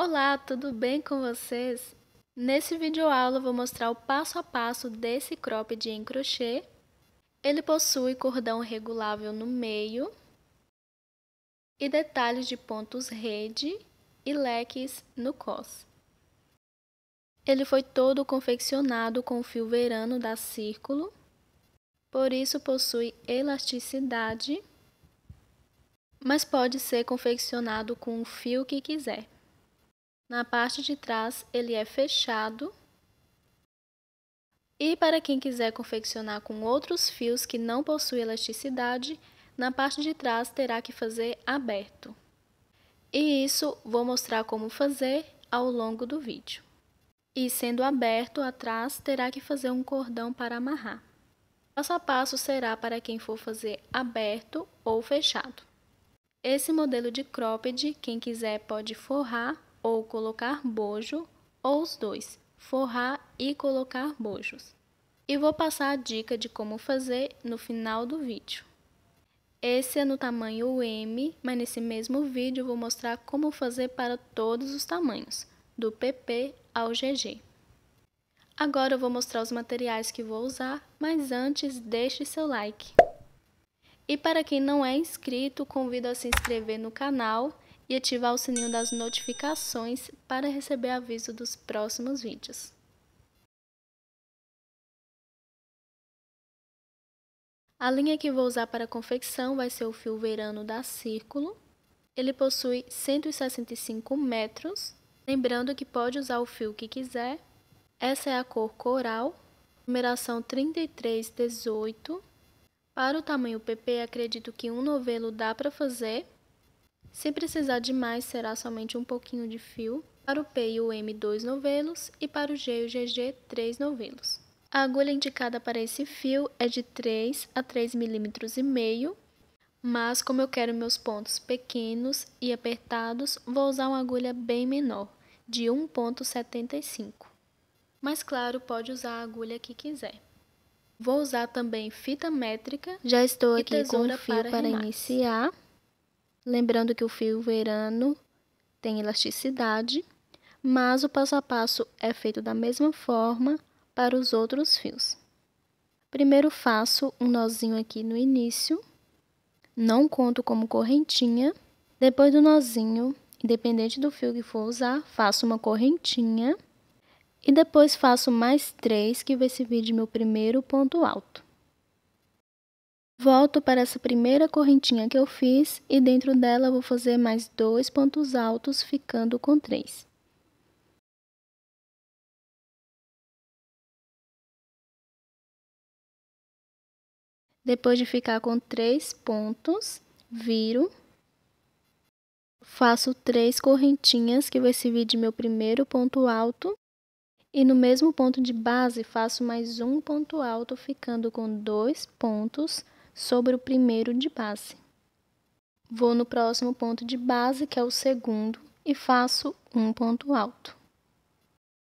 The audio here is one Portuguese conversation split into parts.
Olá, tudo bem com vocês? Nesse vídeo aula vou mostrar o passo a passo desse cropped em crochê. Ele possui cordão regulável no meio e detalhes de pontos rede e leques no cos. Ele foi todo confeccionado com fio verano da Círculo, por isso possui elasticidade, mas pode ser confeccionado com o fio que quiser. Na parte de trás, ele é fechado. E para quem quiser confeccionar com outros fios que não possuem elasticidade, na parte de trás terá que fazer aberto. E isso vou mostrar como fazer ao longo do vídeo. E sendo aberto atrás, terá que fazer um cordão para amarrar. Passo a passo será para quem for fazer aberto ou fechado. Esse modelo de cropped, quem quiser pode forrar ou colocar bojo, ou os dois, forrar e colocar bojos. E vou passar a dica de como fazer no final do vídeo. Esse é no tamanho M, mas nesse mesmo vídeo vou mostrar como fazer para todos os tamanhos, do PP ao GG. Agora eu vou mostrar os materiais que vou usar, mas antes deixe seu like. E para quem não é inscrito, convido a se inscrever no canal e ativar o sininho das notificações para receber aviso dos próximos vídeos. A linha que vou usar para a confecção vai ser o fio verano da Círculo. Ele possui 165 metros, lembrando que pode usar o fio que quiser. Essa é a cor coral, numeração 3318. Para o tamanho PP, acredito que um novelo dá para fazer. Se precisar de mais, será somente um pouquinho de fio, para o P e o M, 2 novelos, e para o G e o GG, 3 novelos. A agulha indicada para esse fio é de 3 a 3 milímetros e meio, mas como eu quero meus pontos pequenos e apertados, vou usar uma agulha bem menor, de 1.75. Mas claro, pode usar a agulha que quiser. Vou usar também fita métrica. Já estou aqui com o fio para, para iniciar. Lembrando que o fio verano tem elasticidade, mas o passo a passo é feito da mesma forma para os outros fios. Primeiro faço um nozinho aqui no início, não conto como correntinha. Depois do nozinho, independente do fio que for usar, faço uma correntinha. E depois faço mais três, que vai servir de meu primeiro ponto alto. Volto para essa primeira correntinha que eu fiz e dentro dela vou fazer mais dois pontos altos, ficando com três. Depois de ficar com três pontos, viro, faço três correntinhas, que vai servir de meu primeiro ponto alto. E no mesmo ponto de base, faço mais um ponto alto, ficando com dois pontos altos sobre o primeiro de base. Vou no próximo ponto de base, que é o segundo, e faço um ponto alto.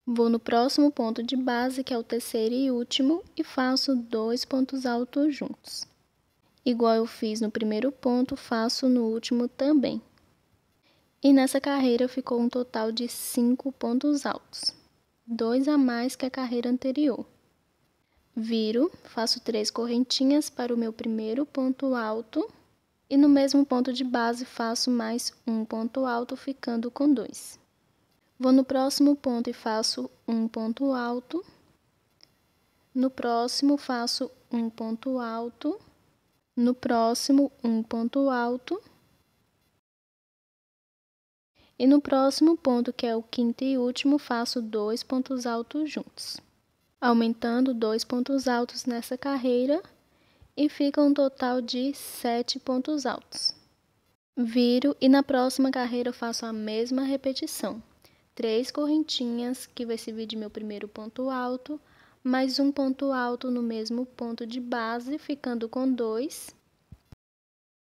Vou no próximo ponto de base, que é o terceiro e último, e faço dois pontos altos juntos. Igual eu fiz no primeiro ponto, faço no último também. E nessa carreira ficou um total de cinco pontos altos, dois a mais que a carreira anterior viro, faço três correntinhas para o meu primeiro ponto alto e no mesmo ponto de base faço mais um ponto alto, ficando com dois. Vou no próximo ponto e faço um ponto alto. No próximo faço um ponto alto. No próximo um ponto alto. E no próximo ponto, que é o quinto e último, faço dois pontos altos juntos aumentando dois pontos altos nessa carreira e fica um total de sete pontos altos. Viro e na próxima carreira eu faço a mesma repetição. Três correntinhas, que vai servir de meu primeiro ponto alto, mais um ponto alto no mesmo ponto de base, ficando com dois.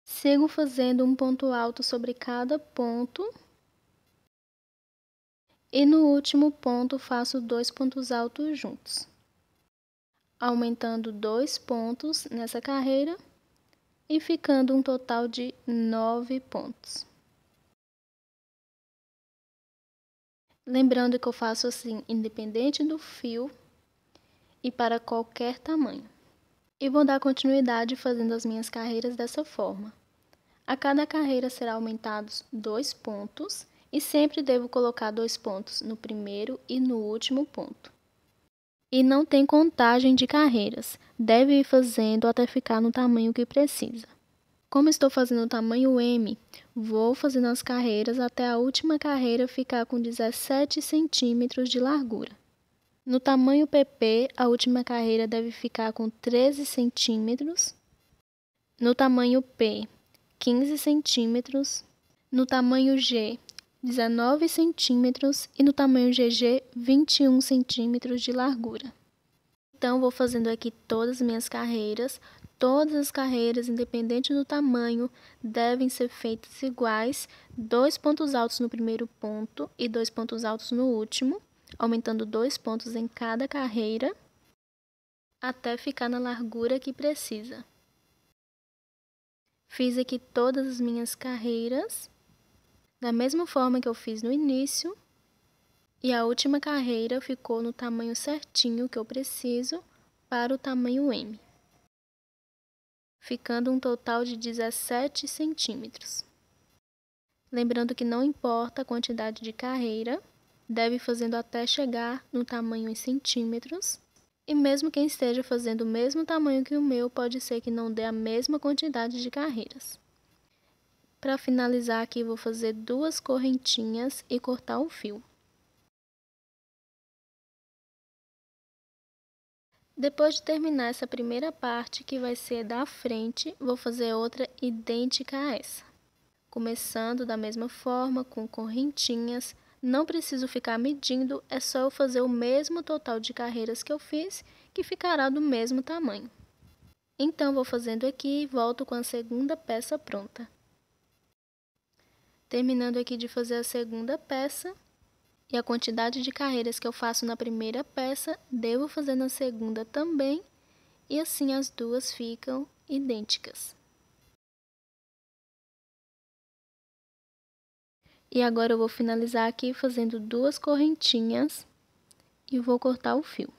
Sigo fazendo um ponto alto sobre cada ponto. E no último ponto, faço dois pontos altos juntos aumentando dois pontos nessa carreira e ficando um total de nove pontos. Lembrando que eu faço assim, independente do fio e para qualquer tamanho. E vou dar continuidade fazendo as minhas carreiras dessa forma. A cada carreira será aumentados dois pontos e sempre devo colocar dois pontos no primeiro e no último ponto e não tem contagem de carreiras. Deve ir fazendo até ficar no tamanho que precisa. Como estou fazendo o tamanho M, vou fazendo as carreiras até a última carreira ficar com 17 centímetros de largura. No tamanho PP, a última carreira deve ficar com 13 centímetros. No tamanho P, 15 centímetros. No tamanho G, 19 centímetros e no tamanho GG 21 centímetros de largura. Então, vou fazendo aqui todas as minhas carreiras. Todas as carreiras, independente do tamanho, devem ser feitas iguais, dois pontos altos no primeiro ponto e dois pontos altos no último, aumentando dois pontos em cada carreira, até ficar na largura que precisa. Fiz aqui todas as minhas carreiras da mesma forma que eu fiz no início. E a última carreira ficou no tamanho certinho que eu preciso para o tamanho M, ficando um total de 17 centímetros. Lembrando que não importa a quantidade de carreira, deve fazendo até chegar no tamanho em centímetros. E mesmo quem esteja fazendo o mesmo tamanho que o meu, pode ser que não dê a mesma quantidade de carreiras. Para finalizar aqui, vou fazer duas correntinhas e cortar o fio. Depois de terminar essa primeira parte, que vai ser da frente, vou fazer outra idêntica a essa. Começando da mesma forma, com correntinhas, não preciso ficar medindo, é só eu fazer o mesmo total de carreiras que eu fiz, que ficará do mesmo tamanho. Então, vou fazendo aqui e volto com a segunda peça pronta terminando aqui de fazer a segunda peça. E a quantidade de carreiras que eu faço na primeira peça, devo fazer na segunda também. E assim as duas ficam idênticas. E agora eu vou finalizar aqui fazendo duas correntinhas e vou cortar o fio.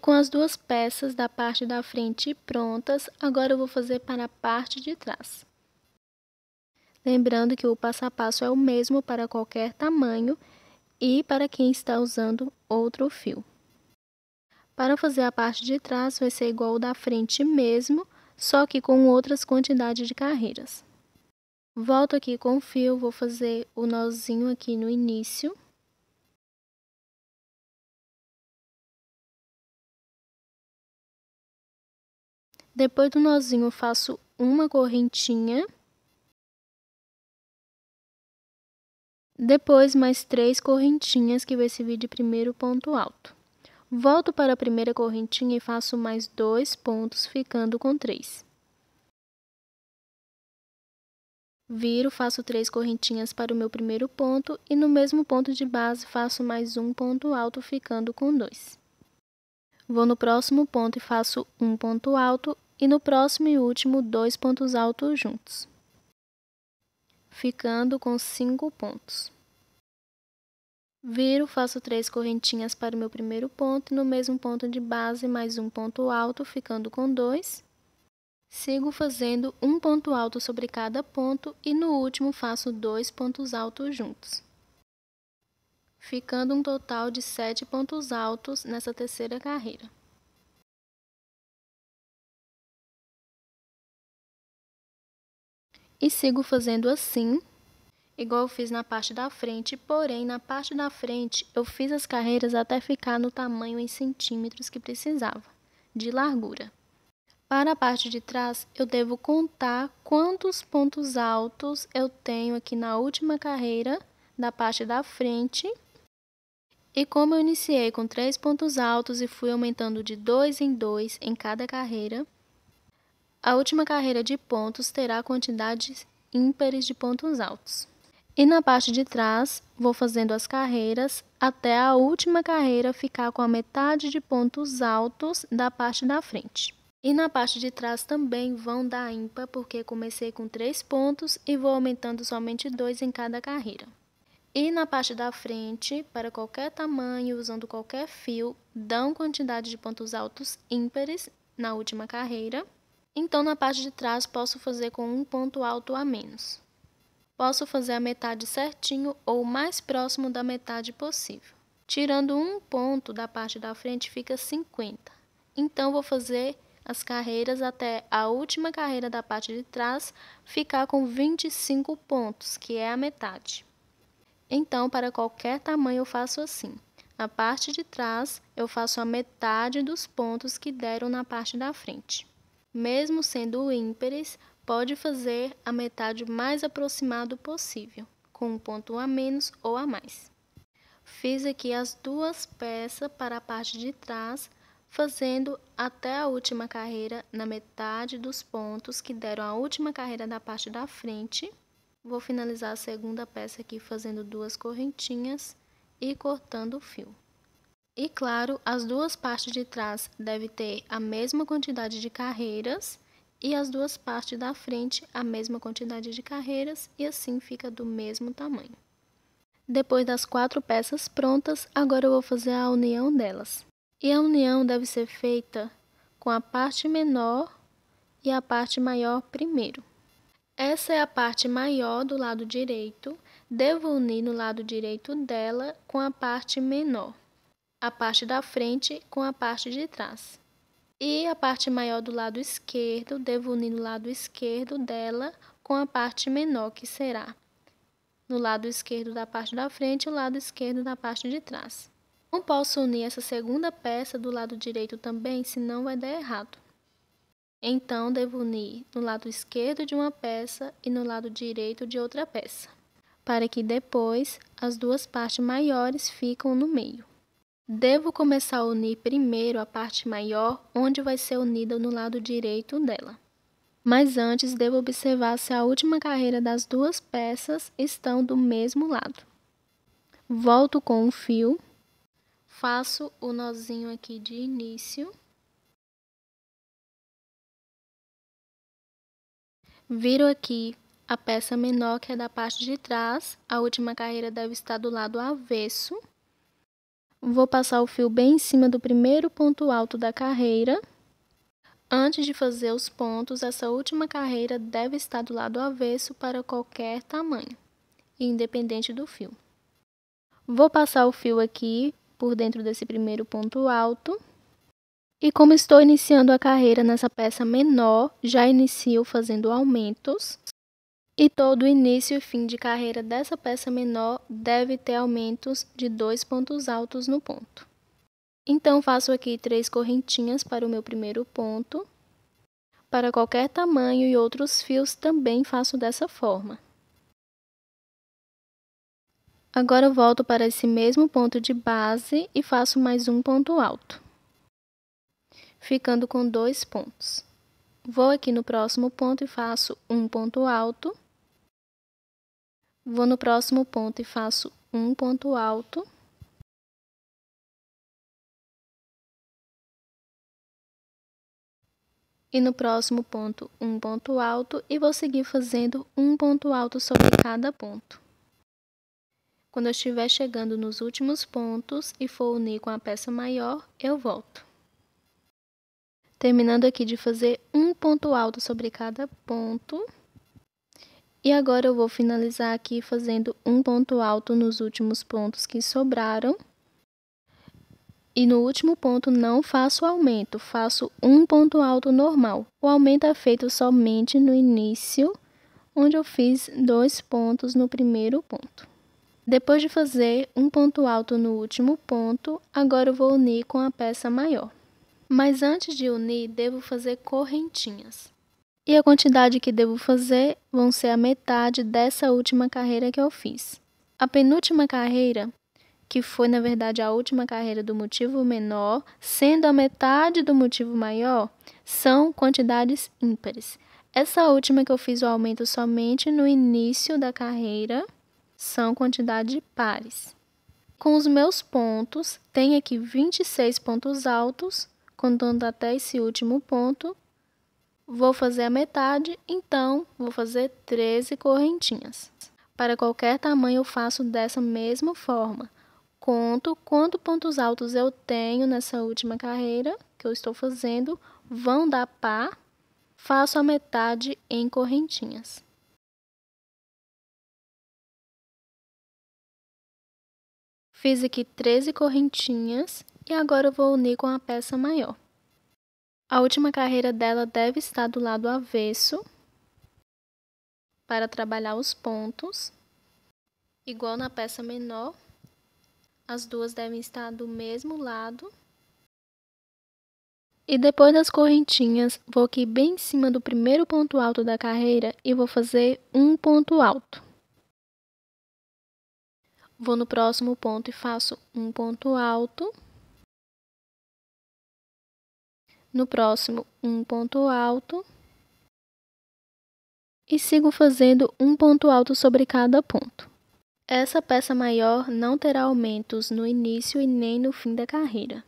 Com as duas peças da parte da frente prontas, agora eu vou fazer para a parte de trás. Lembrando que o passo a passo é o mesmo para qualquer tamanho e para quem está usando outro fio. Para fazer a parte de trás, vai ser igual o da frente mesmo, só que com outras quantidades de carreiras. Volto aqui com o fio, vou fazer o nozinho aqui no início. Depois do nozinho, faço uma correntinha. Depois, mais três correntinhas, que vai servir de primeiro ponto alto. Volto para a primeira correntinha e faço mais dois pontos, ficando com três. Viro, faço três correntinhas para o meu primeiro ponto e no mesmo ponto de base faço mais um ponto alto, ficando com dois. Vou no próximo ponto e faço um ponto alto e no próximo e último dois pontos altos juntos, ficando com cinco pontos. Viro, faço três correntinhas para o meu primeiro ponto e no mesmo ponto de base mais um ponto alto, ficando com dois. Sigo fazendo um ponto alto sobre cada ponto e no último faço dois pontos altos juntos ficando um total de sete pontos altos nessa terceira carreira. E sigo fazendo assim, igual eu fiz na parte da frente, porém na parte da frente eu fiz as carreiras até ficar no tamanho em centímetros que precisava, de largura. Para a parte de trás, eu devo contar quantos pontos altos eu tenho aqui na última carreira da parte da frente e como eu iniciei com três pontos altos e fui aumentando de dois em dois em cada carreira, a última carreira de pontos terá quantidades ímpares de pontos altos. E na parte de trás, vou fazendo as carreiras até a última carreira ficar com a metade de pontos altos da parte da frente. E na parte de trás também vão dar ímpar, porque comecei com três pontos e vou aumentando somente dois em cada carreira. E na parte da frente, para qualquer tamanho, usando qualquer fio, dão quantidade de pontos altos ímpares na última carreira. Então, na parte de trás, posso fazer com um ponto alto a menos. Posso fazer a metade certinho ou mais próximo da metade possível. Tirando um ponto da parte da frente, fica 50. Então, vou fazer as carreiras até a última carreira da parte de trás ficar com 25 pontos, que é a metade. Então, para qualquer tamanho, eu faço assim. Na parte de trás, eu faço a metade dos pontos que deram na parte da frente. Mesmo sendo ímpares, pode fazer a metade mais aproximado possível, com um ponto a menos ou a mais. Fiz aqui as duas peças para a parte de trás, fazendo até a última carreira na metade dos pontos que deram a última carreira da parte da frente Vou finalizar a segunda peça aqui fazendo duas correntinhas e cortando o fio. E claro, as duas partes de trás deve ter a mesma quantidade de carreiras e as duas partes da frente a mesma quantidade de carreiras e assim fica do mesmo tamanho. Depois das quatro peças prontas, agora eu vou fazer a união delas. E a união deve ser feita com a parte menor e a parte maior primeiro. Essa é a parte maior do lado direito. Devo unir no lado direito dela com a parte menor, a parte da frente com a parte de trás. E a parte maior do lado esquerdo, devo unir no lado esquerdo dela com a parte menor, que será no lado esquerdo da parte da frente e o lado esquerdo da parte de trás. Não posso unir essa segunda peça do lado direito também, senão vai dar errado. Então devo unir no lado esquerdo de uma peça e no lado direito de outra peça, para que depois as duas partes maiores ficam no meio. Devo começar a unir primeiro a parte maior, onde vai ser unida no lado direito dela. Mas antes devo observar se a última carreira das duas peças estão do mesmo lado. Volto com o fio, faço o nozinho aqui de início. Viro aqui a peça menor, que é da parte de trás. A última carreira deve estar do lado avesso. Vou passar o fio bem em cima do primeiro ponto alto da carreira. Antes de fazer os pontos, essa última carreira deve estar do lado avesso para qualquer tamanho, independente do fio. Vou passar o fio aqui por dentro desse primeiro ponto alto. E como estou iniciando a carreira nessa peça menor, já inicio fazendo aumentos. E todo início e fim de carreira dessa peça menor deve ter aumentos de dois pontos altos no ponto. Então, faço aqui três correntinhas para o meu primeiro ponto. Para qualquer tamanho e outros fios, também faço dessa forma. Agora, volto para esse mesmo ponto de base e faço mais um ponto alto ficando com dois pontos. Vou aqui no próximo ponto e faço um ponto alto. Vou no próximo ponto e faço um ponto alto. E no próximo ponto, um ponto alto, e vou seguir fazendo um ponto alto sobre cada ponto. Quando eu estiver chegando nos últimos pontos e for unir com a peça maior, eu volto terminando aqui de fazer um ponto alto sobre cada ponto. E agora eu vou finalizar aqui fazendo um ponto alto nos últimos pontos que sobraram. E no último ponto não faço aumento, faço um ponto alto normal. O aumento é feito somente no início, onde eu fiz dois pontos no primeiro ponto. Depois de fazer um ponto alto no último ponto, agora eu vou unir com a peça maior mas antes de unir, devo fazer correntinhas. E a quantidade que devo fazer vão ser a metade dessa última carreira que eu fiz. A penúltima carreira, que foi na verdade a última carreira do motivo menor, sendo a metade do motivo maior, são quantidades ímpares. Essa última que eu fiz o aumento somente no início da carreira são quantidade pares. Com os meus pontos, tenho aqui 26 pontos altos contando até esse último ponto. Vou fazer a metade, então vou fazer 13 correntinhas. Para qualquer tamanho eu faço dessa mesma forma. Conto quantos pontos altos eu tenho nessa última carreira que eu estou fazendo, vão dar par, faço a metade em correntinhas. Fiz aqui 13 correntinhas e agora eu vou unir com a peça maior. A última carreira dela deve estar do lado avesso para trabalhar os pontos. Igual na peça menor, as duas devem estar do mesmo lado. E depois das correntinhas, vou aqui bem em cima do primeiro ponto alto da carreira e vou fazer um ponto alto. Vou no próximo ponto e faço um ponto alto. No próximo, um ponto alto. E sigo fazendo um ponto alto sobre cada ponto. Essa peça maior não terá aumentos no início e nem no fim da carreira.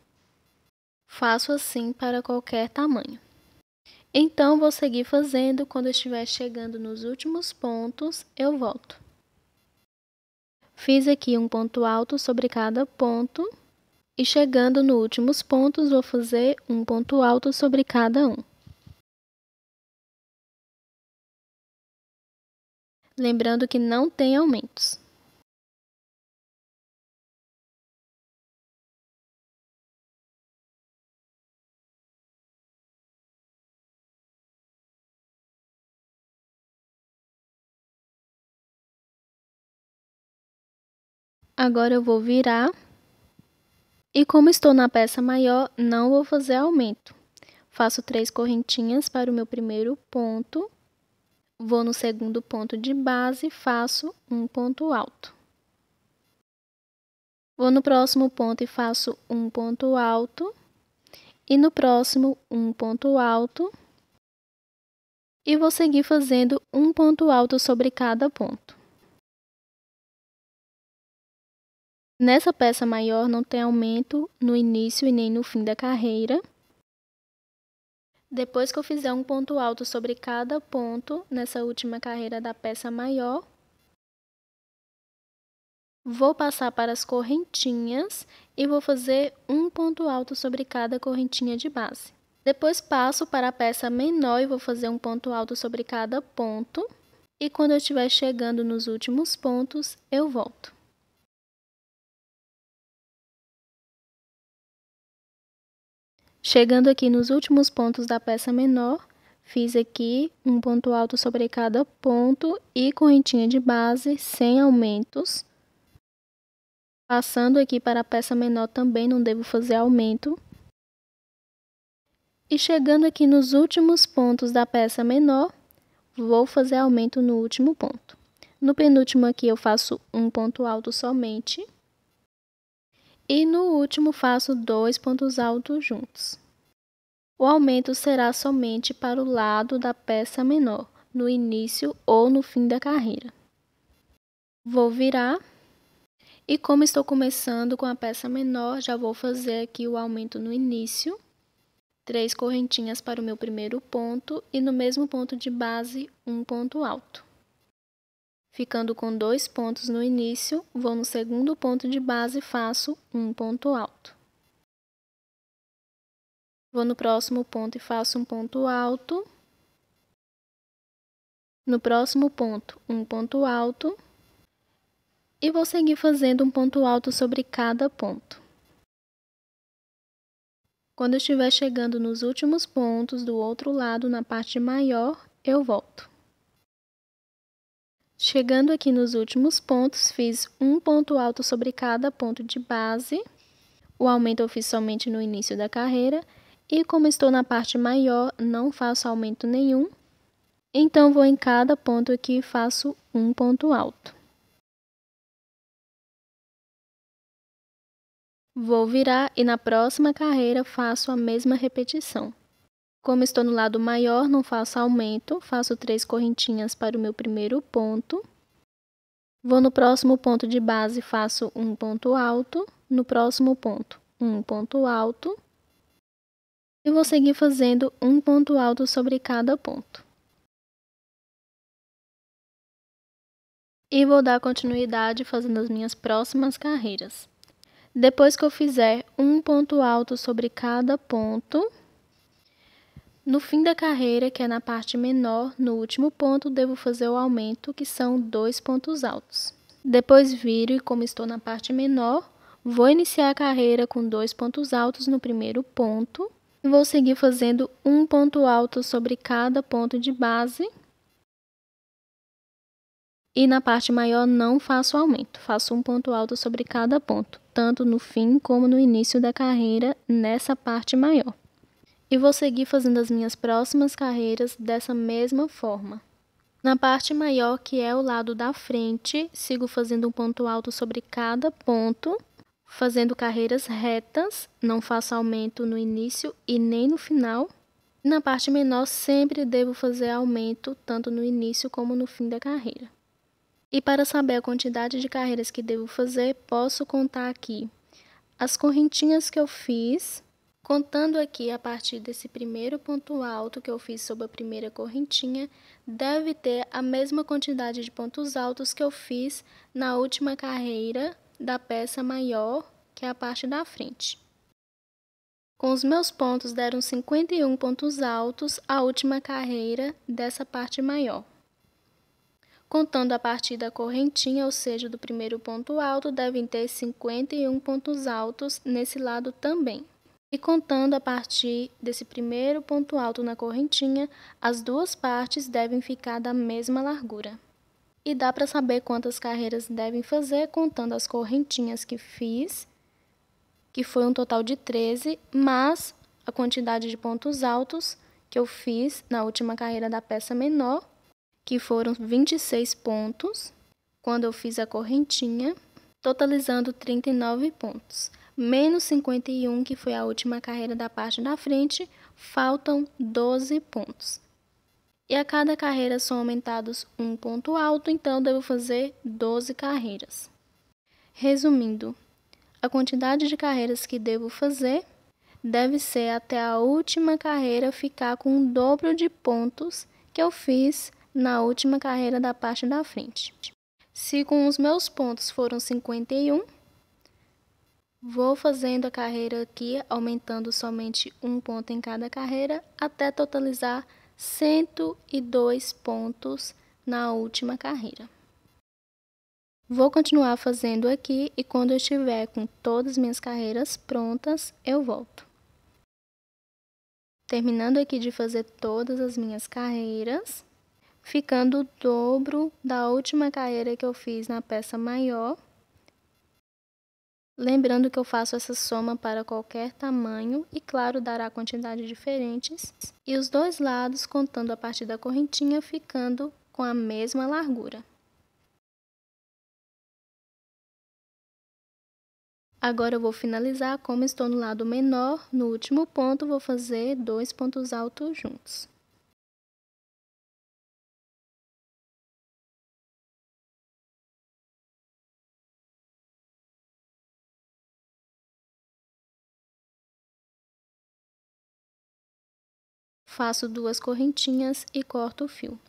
Faço assim para qualquer tamanho. Então, vou seguir fazendo. Quando estiver chegando nos últimos pontos, eu volto. Fiz aqui um ponto alto sobre cada ponto e chegando nos últimos pontos, vou fazer um ponto alto sobre cada um. Lembrando que não tem aumentos. Agora eu vou virar e como estou na peça maior, não vou fazer aumento. Faço três correntinhas para o meu primeiro ponto. Vou no segundo ponto de base, faço um ponto alto. Vou no próximo ponto e faço um ponto alto. E no próximo, um ponto alto. E vou seguir fazendo um ponto alto sobre cada ponto. Nessa peça maior não tem aumento no início e nem no fim da carreira. Depois que eu fizer um ponto alto sobre cada ponto nessa última carreira da peça maior, vou passar para as correntinhas e vou fazer um ponto alto sobre cada correntinha de base. Depois passo para a peça menor e vou fazer um ponto alto sobre cada ponto. E quando eu estiver chegando nos últimos pontos, eu volto. Chegando aqui nos últimos pontos da peça menor, fiz aqui um ponto alto sobre cada ponto e correntinha de base sem aumentos. Passando aqui para a peça menor também não devo fazer aumento. E chegando aqui nos últimos pontos da peça menor, vou fazer aumento no último ponto. No penúltimo aqui eu faço um ponto alto somente. E no último faço dois pontos altos juntos. O aumento será somente para o lado da peça menor, no início ou no fim da carreira. Vou virar. E como estou começando com a peça menor, já vou fazer aqui o aumento no início. Três correntinhas para o meu primeiro ponto e no mesmo ponto de base, um ponto alto. Ficando com dois pontos no início, vou no segundo ponto de base e faço um ponto alto. Vou no próximo ponto e faço um ponto alto. No próximo ponto, um ponto alto. E vou seguir fazendo um ponto alto sobre cada ponto. Quando eu estiver chegando nos últimos pontos do outro lado, na parte maior, eu volto. Chegando aqui nos últimos pontos, fiz um ponto alto sobre cada ponto de base. O aumento eu fiz somente no início da carreira. E como estou na parte maior, não faço aumento nenhum. Então, vou em cada ponto aqui e faço um ponto alto. Vou virar e na próxima carreira faço a mesma repetição. Como estou no lado maior, não faço aumento, faço três correntinhas para o meu primeiro ponto. Vou no próximo ponto de base, faço um ponto alto, no próximo ponto, um ponto alto. E vou seguir fazendo um ponto alto sobre cada ponto. E vou dar continuidade fazendo as minhas próximas carreiras. Depois que eu fizer um ponto alto sobre cada ponto, no fim da carreira, que é na parte menor, no último ponto, devo fazer o aumento, que são dois pontos altos. Depois viro e, como estou na parte menor, vou iniciar a carreira com dois pontos altos no primeiro ponto. E vou seguir fazendo um ponto alto sobre cada ponto de base. E na parte maior não faço aumento, faço um ponto alto sobre cada ponto, tanto no fim como no início da carreira nessa parte maior e vou seguir fazendo as minhas próximas carreiras dessa mesma forma. Na parte maior, que é o lado da frente, sigo fazendo um ponto alto sobre cada ponto, fazendo carreiras retas, não faço aumento no início e nem no final. Na parte menor, sempre devo fazer aumento, tanto no início como no fim da carreira. E para saber a quantidade de carreiras que devo fazer, posso contar aqui as correntinhas que eu fiz Contando aqui a partir desse primeiro ponto alto que eu fiz sobre a primeira correntinha, deve ter a mesma quantidade de pontos altos que eu fiz na última carreira da peça maior, que é a parte da frente. Com os meus pontos deram 51 pontos altos a última carreira dessa parte maior. Contando a partir da correntinha, ou seja, do primeiro ponto alto, devem ter 51 pontos altos nesse lado também e contando a partir desse primeiro ponto alto na correntinha, as duas partes devem ficar da mesma largura. E dá para saber quantas carreiras devem fazer contando as correntinhas que fiz, que foi um total de 13, mais a quantidade de pontos altos que eu fiz na última carreira da peça menor, que foram 26 pontos, quando eu fiz a correntinha, totalizando 39 pontos menos 51, que foi a última carreira da parte da frente, faltam 12 pontos. E a cada carreira são aumentados um ponto alto, então devo fazer 12 carreiras. Resumindo, a quantidade de carreiras que devo fazer deve ser até a última carreira ficar com o dobro de pontos que eu fiz na última carreira da parte da frente. Se com os meus pontos foram 51, Vou fazendo a carreira aqui, aumentando somente um ponto em cada carreira, até totalizar 102 pontos na última carreira. Vou continuar fazendo aqui e quando eu estiver com todas as minhas carreiras prontas, eu volto. Terminando aqui de fazer todas as minhas carreiras, ficando o dobro da última carreira que eu fiz na peça maior, Lembrando que eu faço essa soma para qualquer tamanho e, claro, dará quantidades diferentes. E os dois lados contando a partir da correntinha, ficando com a mesma largura. Agora eu vou finalizar, como estou no lado menor, no último ponto vou fazer dois pontos altos juntos. faço duas correntinhas e corto o fio.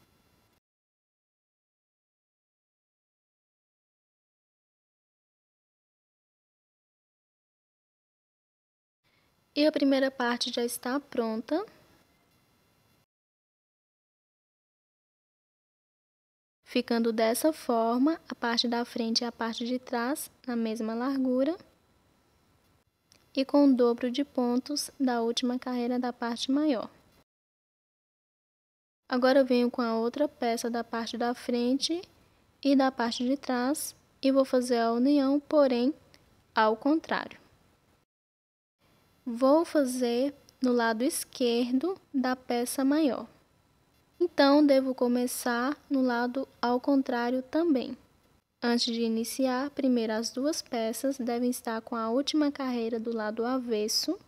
E a primeira parte já está pronta. Ficando dessa forma, a parte da frente e a parte de trás na mesma largura. E com o dobro de pontos da última carreira da parte maior. Agora eu venho com a outra peça da parte da frente e da parte de trás e vou fazer a união, porém, ao contrário. Vou fazer no lado esquerdo da peça maior. Então, devo começar no lado ao contrário também. Antes de iniciar, primeiro as duas peças devem estar com a última carreira do lado avesso.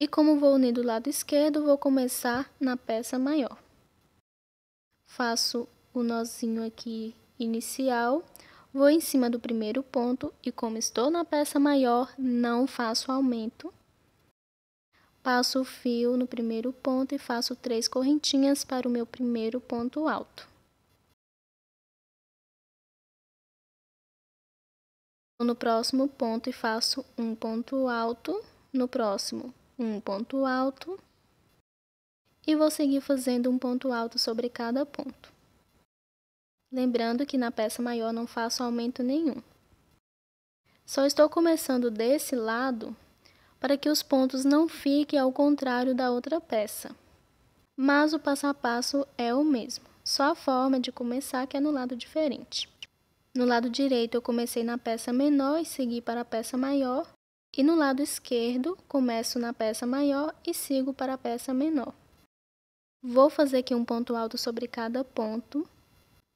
E como vou unir do lado esquerdo, vou começar na peça maior faço o nozinho aqui inicial, vou em cima do primeiro ponto e como estou na peça maior, não faço aumento. Passo o fio no primeiro ponto e faço três correntinhas para o meu primeiro ponto alto. No próximo ponto e faço um ponto alto, no próximo um ponto alto, e vou seguir fazendo um ponto alto sobre cada ponto. Lembrando que na peça maior não faço aumento nenhum. Só estou começando desse lado para que os pontos não fiquem ao contrário da outra peça. Mas o passo a passo é o mesmo, só a forma de começar que é no lado diferente. No lado direito eu comecei na peça menor e segui para a peça maior, e no lado esquerdo começo na peça maior e sigo para a peça menor. Vou fazer aqui um ponto alto sobre cada ponto.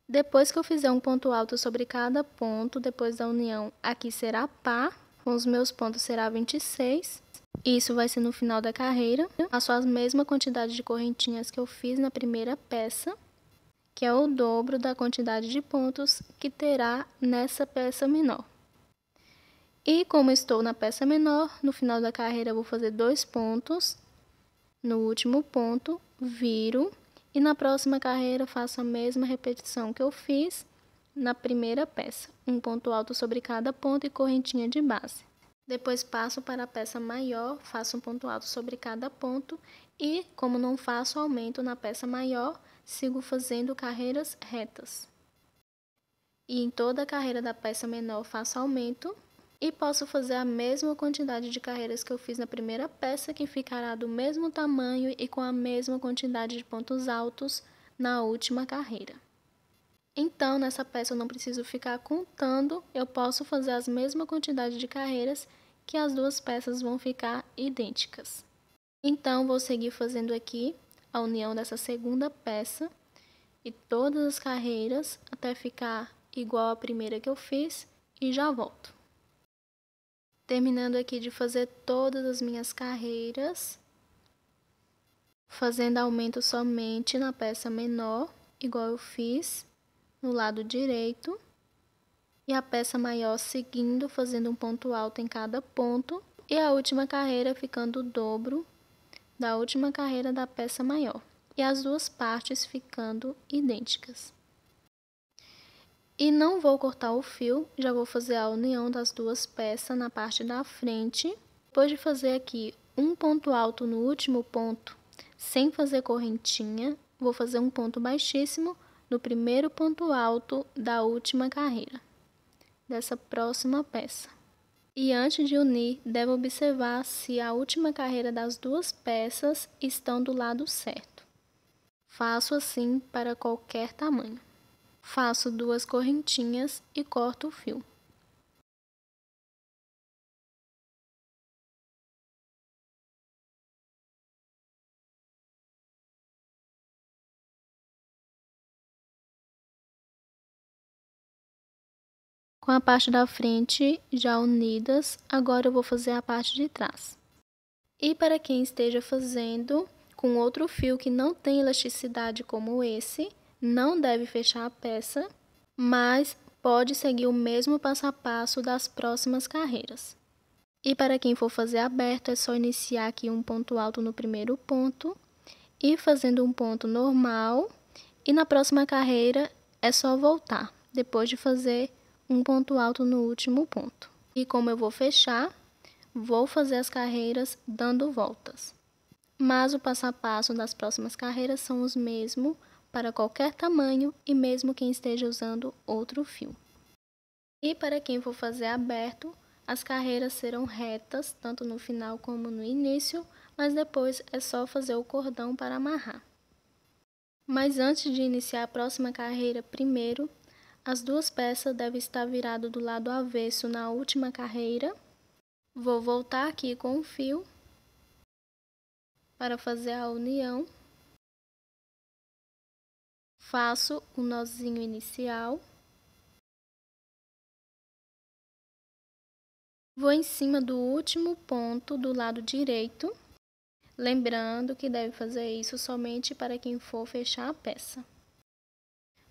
Depois que eu fizer um ponto alto sobre cada ponto, depois da união, aqui será par, com os meus pontos será 26. Isso vai ser no final da carreira. Faço a mesma quantidade de correntinhas que eu fiz na primeira peça, que é o dobro da quantidade de pontos que terá nessa peça menor. E como estou na peça menor, no final da carreira vou fazer dois pontos no último ponto viro e na próxima carreira faço a mesma repetição que eu fiz na primeira peça, um ponto alto sobre cada ponto e correntinha de base. Depois passo para a peça maior, faço um ponto alto sobre cada ponto e, como não faço aumento na peça maior, sigo fazendo carreiras retas. E em toda a carreira da peça menor faço aumento e posso fazer a mesma quantidade de carreiras que eu fiz na primeira peça, que ficará do mesmo tamanho e com a mesma quantidade de pontos altos na última carreira. Então, nessa peça eu não preciso ficar contando, eu posso fazer as mesma quantidade de carreiras que as duas peças vão ficar idênticas. Então, vou seguir fazendo aqui a união dessa segunda peça e todas as carreiras até ficar igual à primeira que eu fiz e já volto terminando aqui de fazer todas as minhas carreiras, fazendo aumento somente na peça menor, igual eu fiz no lado direito, e a peça maior seguindo, fazendo um ponto alto em cada ponto, e a última carreira ficando o dobro da última carreira da peça maior, e as duas partes ficando idênticas. E não vou cortar o fio, já vou fazer a união das duas peças na parte da frente. Depois de fazer aqui um ponto alto no último ponto, sem fazer correntinha, vou fazer um ponto baixíssimo no primeiro ponto alto da última carreira, dessa próxima peça. E antes de unir, deve observar se a última carreira das duas peças estão do lado certo. Faço assim para qualquer tamanho faço duas correntinhas e corto o fio. Com a parte da frente já unidas, agora eu vou fazer a parte de trás. E para quem esteja fazendo com outro fio que não tem elasticidade como esse, não deve fechar a peça, mas pode seguir o mesmo passo a passo das próximas carreiras. E para quem for fazer aberto, é só iniciar aqui um ponto alto no primeiro ponto, e fazendo um ponto normal, e na próxima carreira é só voltar, depois de fazer um ponto alto no último ponto. E como eu vou fechar, vou fazer as carreiras dando voltas. Mas o passo a passo das próximas carreiras são os mesmos para qualquer tamanho e mesmo quem esteja usando outro fio. E para quem for fazer aberto, as carreiras serão retas, tanto no final como no início, mas depois é só fazer o cordão para amarrar. Mas antes de iniciar a próxima carreira primeiro, as duas peças devem estar viradas do lado avesso na última carreira. Vou voltar aqui com o fio para fazer a união faço o um nozinho inicial. Vou em cima do último ponto do lado direito, lembrando que deve fazer isso somente para quem for fechar a peça.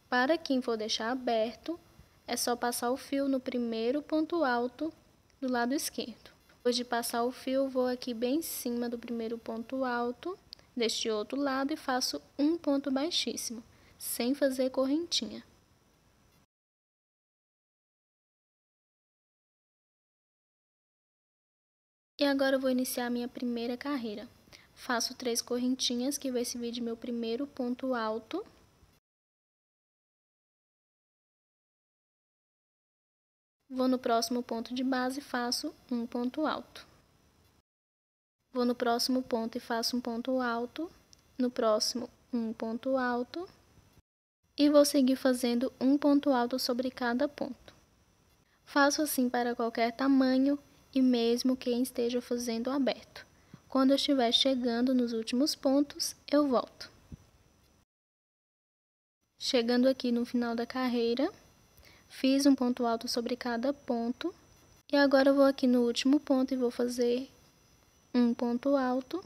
Para quem for deixar aberto, é só passar o fio no primeiro ponto alto do lado esquerdo. Depois de passar o fio, vou aqui bem em cima do primeiro ponto alto, deste outro lado, e faço um ponto baixíssimo sem fazer correntinha. E agora eu vou iniciar minha primeira carreira. Faço três correntinhas, que vai servir de meu primeiro ponto alto. Vou no próximo ponto de base e faço um ponto alto. Vou no próximo ponto e faço um ponto alto. No próximo, um ponto alto e vou seguir fazendo um ponto alto sobre cada ponto. Faço assim para qualquer tamanho e mesmo quem esteja fazendo aberto. Quando eu estiver chegando nos últimos pontos, eu volto. Chegando aqui no final da carreira, fiz um ponto alto sobre cada ponto. E agora eu vou aqui no último ponto e vou fazer um ponto alto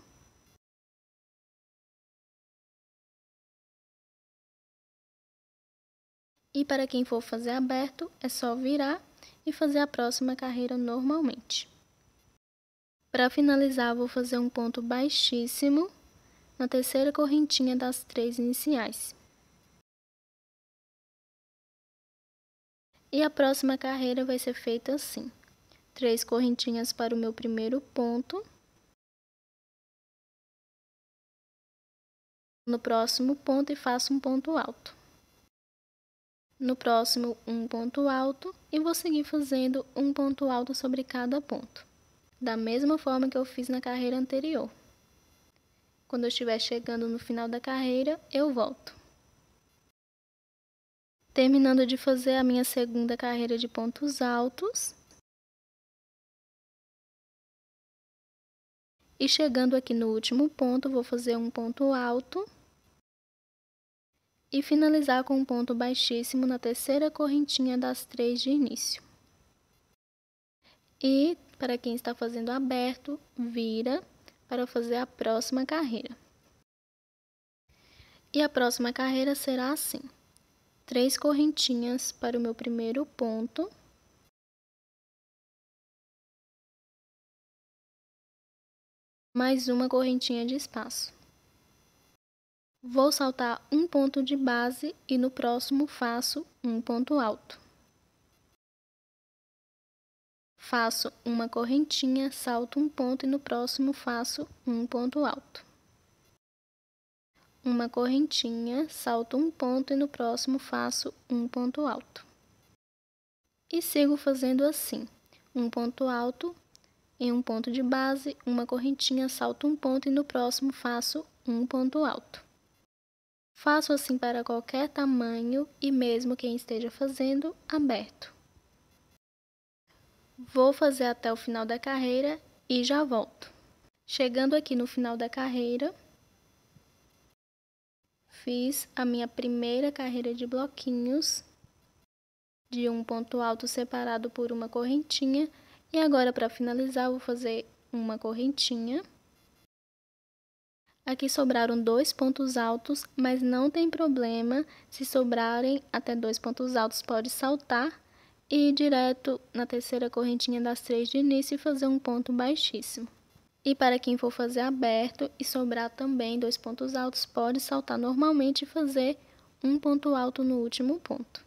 E para quem for fazer aberto, é só virar e fazer a próxima carreira normalmente. Para finalizar, vou fazer um ponto baixíssimo na terceira correntinha das três iniciais. E a próxima carreira vai ser feita assim. Três correntinhas para o meu primeiro ponto. No próximo ponto e faço um ponto alto. No próximo, um ponto alto e vou seguir fazendo um ponto alto sobre cada ponto. Da mesma forma que eu fiz na carreira anterior. Quando eu estiver chegando no final da carreira, eu volto. Terminando de fazer a minha segunda carreira de pontos altos. E chegando aqui no último ponto, vou fazer um ponto alto e finalizar com um ponto baixíssimo na terceira correntinha das três de início. E para quem está fazendo aberto, vira para fazer a próxima carreira. E a próxima carreira será assim: três correntinhas para o meu primeiro ponto. Mais uma correntinha de espaço. Vou saltar um ponto de base e no próximo faço um ponto alto. Faço uma correntinha, salto um ponto e no próximo faço um ponto alto. Uma correntinha, salto um ponto e no próximo faço um ponto alto. E sigo fazendo assim, um ponto alto em um ponto de base, uma correntinha, salto um ponto e no próximo faço um ponto alto. Faço assim para qualquer tamanho e mesmo quem esteja fazendo, aberto. Vou fazer até o final da carreira e já volto. Chegando aqui no final da carreira, fiz a minha primeira carreira de bloquinhos de um ponto alto separado por uma correntinha. E agora, para finalizar, vou fazer uma correntinha. Aqui sobraram dois pontos altos, mas não tem problema. Se sobrarem até dois pontos altos, pode saltar e ir direto na terceira correntinha das três de início e fazer um ponto baixíssimo. E para quem for fazer aberto e sobrar também dois pontos altos, pode saltar normalmente e fazer um ponto alto no último ponto.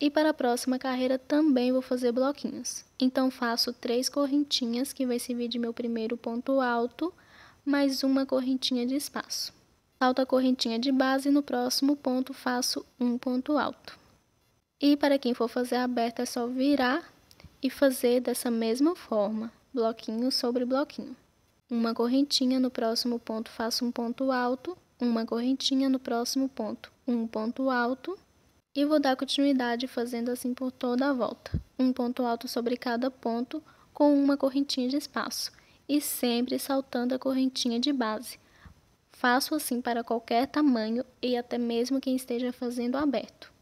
E para a próxima carreira também vou fazer bloquinhos. Então faço três correntinhas, que vai servir de meu primeiro ponto alto, mais uma correntinha de espaço. Salto a correntinha de base e no próximo ponto faço um ponto alto. E para quem for fazer aberta é só virar e fazer dessa mesma forma, bloquinho sobre bloquinho. Uma correntinha no próximo ponto faço um ponto alto, uma correntinha no próximo ponto, um ponto alto e vou dar continuidade fazendo assim por toda a volta, um ponto alto sobre cada ponto com uma correntinha de espaço e sempre saltando a correntinha de base. Faço assim para qualquer tamanho e até mesmo quem esteja fazendo aberto.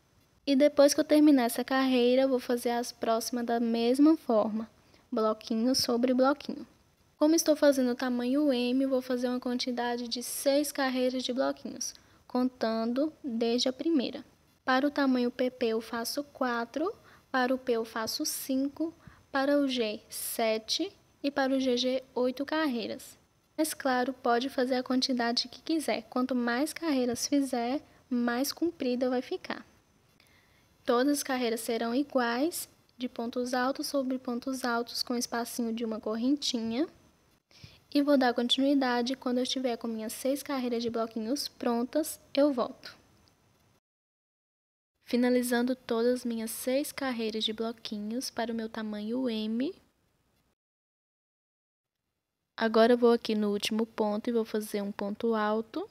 E depois que eu terminar essa carreira, vou fazer as próximas da mesma forma, bloquinho sobre bloquinho. Como estou fazendo o tamanho M, vou fazer uma quantidade de 6 carreiras de bloquinhos, contando desde a primeira. Para o tamanho PP eu faço 4, para o P eu faço 5, para o G 7 e para o GG 8 carreiras. Mas claro, pode fazer a quantidade que quiser. Quanto mais carreiras fizer, mais comprida vai ficar. Todas as carreiras serão iguais, de pontos altos sobre pontos altos com espacinho de uma correntinha. E vou dar continuidade quando eu estiver com minhas seis carreiras de bloquinhos prontas, eu volto. Finalizando todas as minhas seis carreiras de bloquinhos para o meu tamanho M, Agora eu vou aqui no último ponto e vou fazer um ponto alto.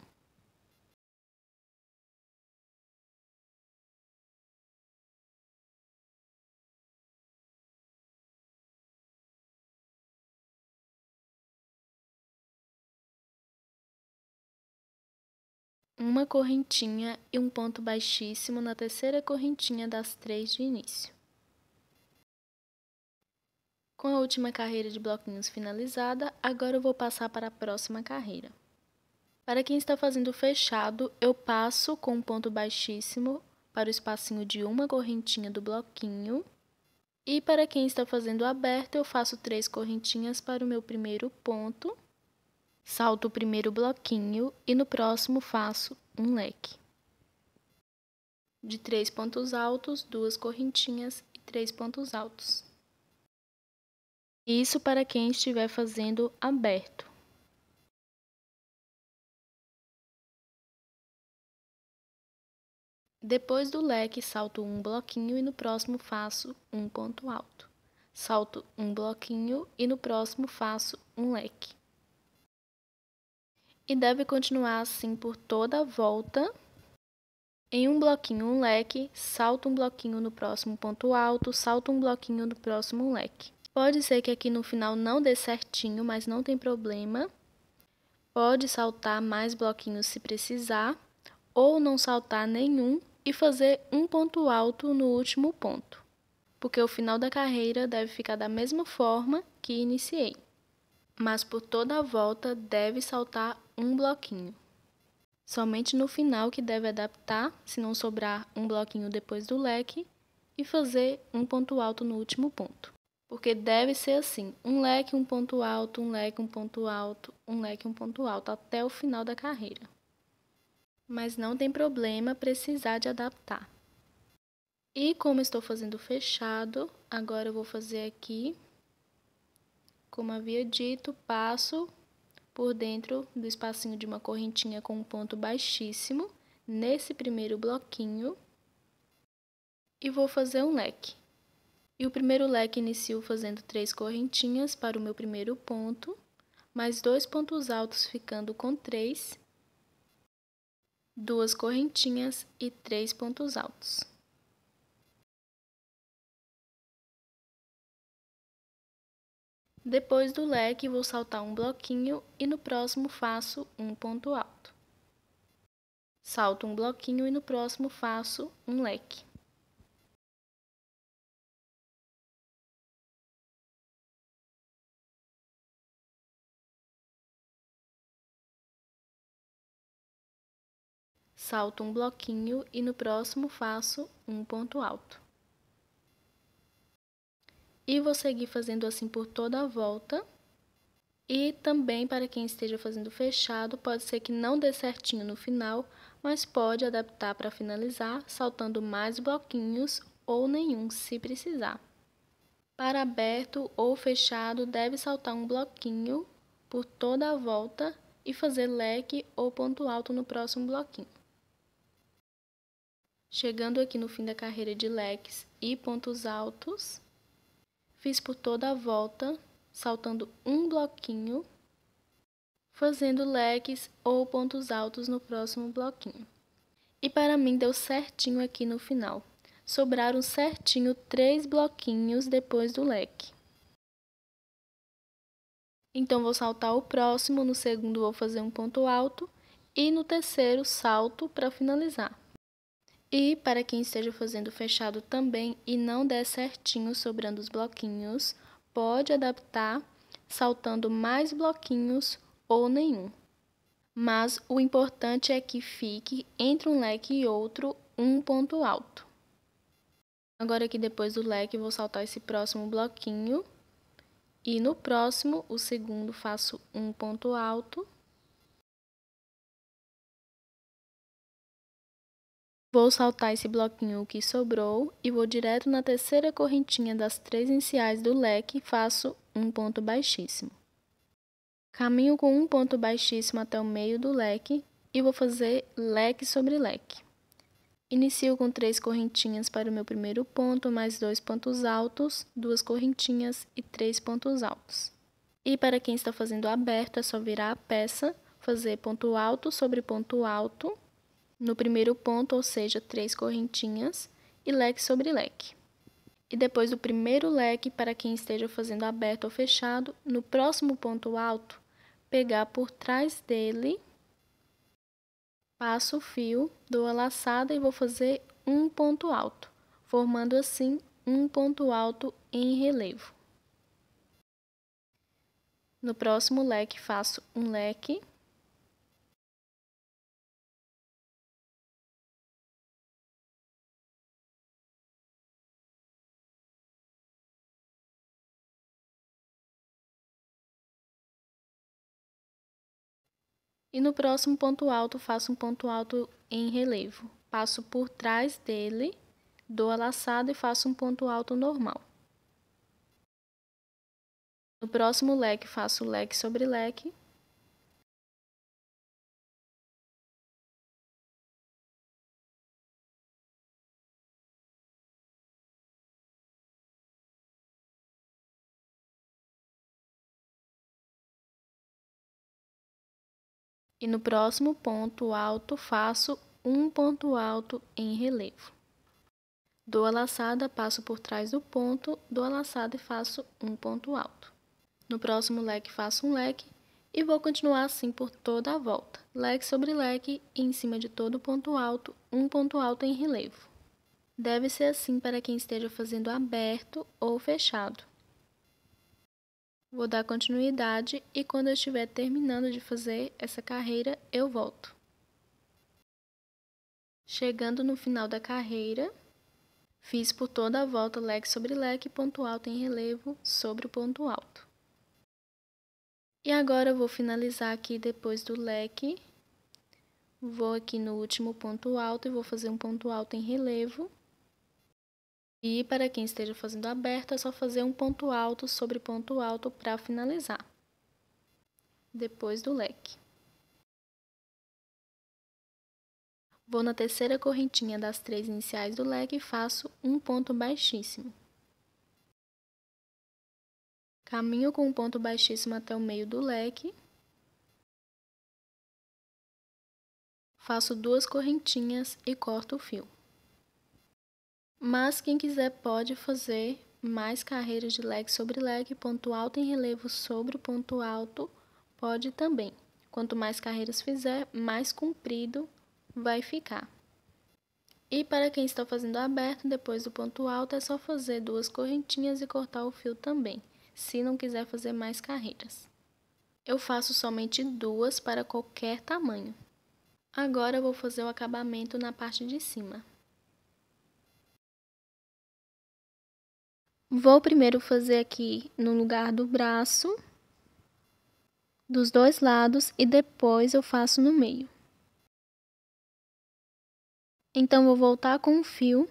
Uma correntinha e um ponto baixíssimo na terceira correntinha das três de início. Com a última carreira de bloquinhos finalizada, agora eu vou passar para a próxima carreira. Para quem está fazendo fechado, eu passo com um ponto baixíssimo para o espacinho de uma correntinha do bloquinho. E para quem está fazendo aberto, eu faço três correntinhas para o meu primeiro ponto, salto o primeiro bloquinho e no próximo faço um leque. De três pontos altos, duas correntinhas e três pontos altos. Isso para quem estiver fazendo aberto. Depois do leque, salto um bloquinho e no próximo faço um ponto alto. Salto um bloquinho e no próximo faço um leque. E deve continuar assim por toda a volta. Em um bloquinho, um leque, salto um bloquinho no próximo ponto alto, salto um bloquinho no próximo leque. Pode ser que aqui no final não dê certinho, mas não tem problema. Pode saltar mais bloquinhos se precisar, ou não saltar nenhum e fazer um ponto alto no último ponto, porque o final da carreira deve ficar da mesma forma que iniciei, mas por toda a volta deve saltar um bloquinho. Somente no final que deve adaptar, se não sobrar um bloquinho depois do leque, e fazer um ponto alto no último ponto porque deve ser assim, um leque, um ponto alto, um leque, um ponto alto, um leque, um ponto alto, até o final da carreira. Mas não tem problema precisar de adaptar. E como estou fazendo fechado, agora eu vou fazer aqui, como havia dito, passo por dentro do espacinho de uma correntinha com um ponto baixíssimo, nesse primeiro bloquinho, e vou fazer um leque. E o primeiro leque inicio fazendo três correntinhas para o meu primeiro ponto, mais dois pontos altos ficando com três, duas correntinhas e três pontos altos. Depois do leque, vou saltar um bloquinho e no próximo faço um ponto alto. Salto um bloquinho e no próximo faço um leque. salto um bloquinho e no próximo faço um ponto alto. E vou seguir fazendo assim por toda a volta. E também para quem esteja fazendo fechado, pode ser que não dê certinho no final, mas pode adaptar para finalizar, saltando mais bloquinhos ou nenhum se precisar. Para aberto ou fechado, deve saltar um bloquinho por toda a volta e fazer leque ou ponto alto no próximo bloquinho. Chegando aqui no fim da carreira de leques e pontos altos, fiz por toda a volta, saltando um bloquinho, fazendo leques ou pontos altos no próximo bloquinho. E para mim deu certinho aqui no final. Sobraram certinho três bloquinhos depois do leque. Então, vou saltar o próximo, no segundo vou fazer um ponto alto e no terceiro salto para finalizar. E para quem esteja fazendo fechado também e não der certinho sobrando os bloquinhos, pode adaptar saltando mais bloquinhos ou nenhum. Mas o importante é que fique entre um leque e outro um ponto alto. Agora aqui depois do leque vou saltar esse próximo bloquinho e no próximo, o segundo faço um ponto alto. Vou saltar esse bloquinho que sobrou e vou direto na terceira correntinha das três iniciais do leque e faço um ponto baixíssimo. Caminho com um ponto baixíssimo até o meio do leque e vou fazer leque sobre leque. Inicio com três correntinhas para o meu primeiro ponto, mais dois pontos altos, duas correntinhas e três pontos altos. E para quem está fazendo aberto, é só virar a peça, fazer ponto alto sobre ponto alto no primeiro ponto, ou seja, três correntinhas, e leque sobre leque. E depois do primeiro leque, para quem esteja fazendo aberto ou fechado, no próximo ponto alto, pegar por trás dele, passo o fio, dou a laçada e vou fazer um ponto alto, formando assim um ponto alto em relevo. No próximo leque, faço um leque, E no próximo ponto alto, faço um ponto alto em relevo. Passo por trás dele, dou a laçada e faço um ponto alto normal. No próximo leque, faço leque sobre leque, e no próximo ponto alto faço um ponto alto em relevo. Dou a laçada, passo por trás do ponto, dou a laçada e faço um ponto alto. No próximo leque faço um leque e vou continuar assim por toda a volta. Leque sobre leque e em cima de todo ponto alto, um ponto alto em relevo. Deve ser assim para quem esteja fazendo aberto ou fechado. Vou dar continuidade e quando eu estiver terminando de fazer essa carreira, eu volto. Chegando no final da carreira, fiz por toda a volta leque sobre leque, ponto alto em relevo sobre o ponto alto. E agora eu vou finalizar aqui depois do leque. Vou aqui no último ponto alto e vou fazer um ponto alto em relevo. E para quem esteja fazendo aberto, é só fazer um ponto alto sobre ponto alto para finalizar. Depois do leque. Vou na terceira correntinha das três iniciais do leque e faço um ponto baixíssimo. Caminho com um ponto baixíssimo até o meio do leque. Faço duas correntinhas e corto o fio. Mas quem quiser pode fazer mais carreiras de leque sobre leque, ponto alto em relevo sobre o ponto alto, pode também. Quanto mais carreiras fizer, mais comprido vai ficar. E para quem está fazendo aberto, depois do ponto alto, é só fazer duas correntinhas e cortar o fio também, se não quiser fazer mais carreiras. Eu faço somente duas para qualquer tamanho. Agora vou fazer o acabamento na parte de cima. Vou primeiro fazer aqui no lugar do braço, dos dois lados, e depois eu faço no meio. Então, vou voltar com o fio.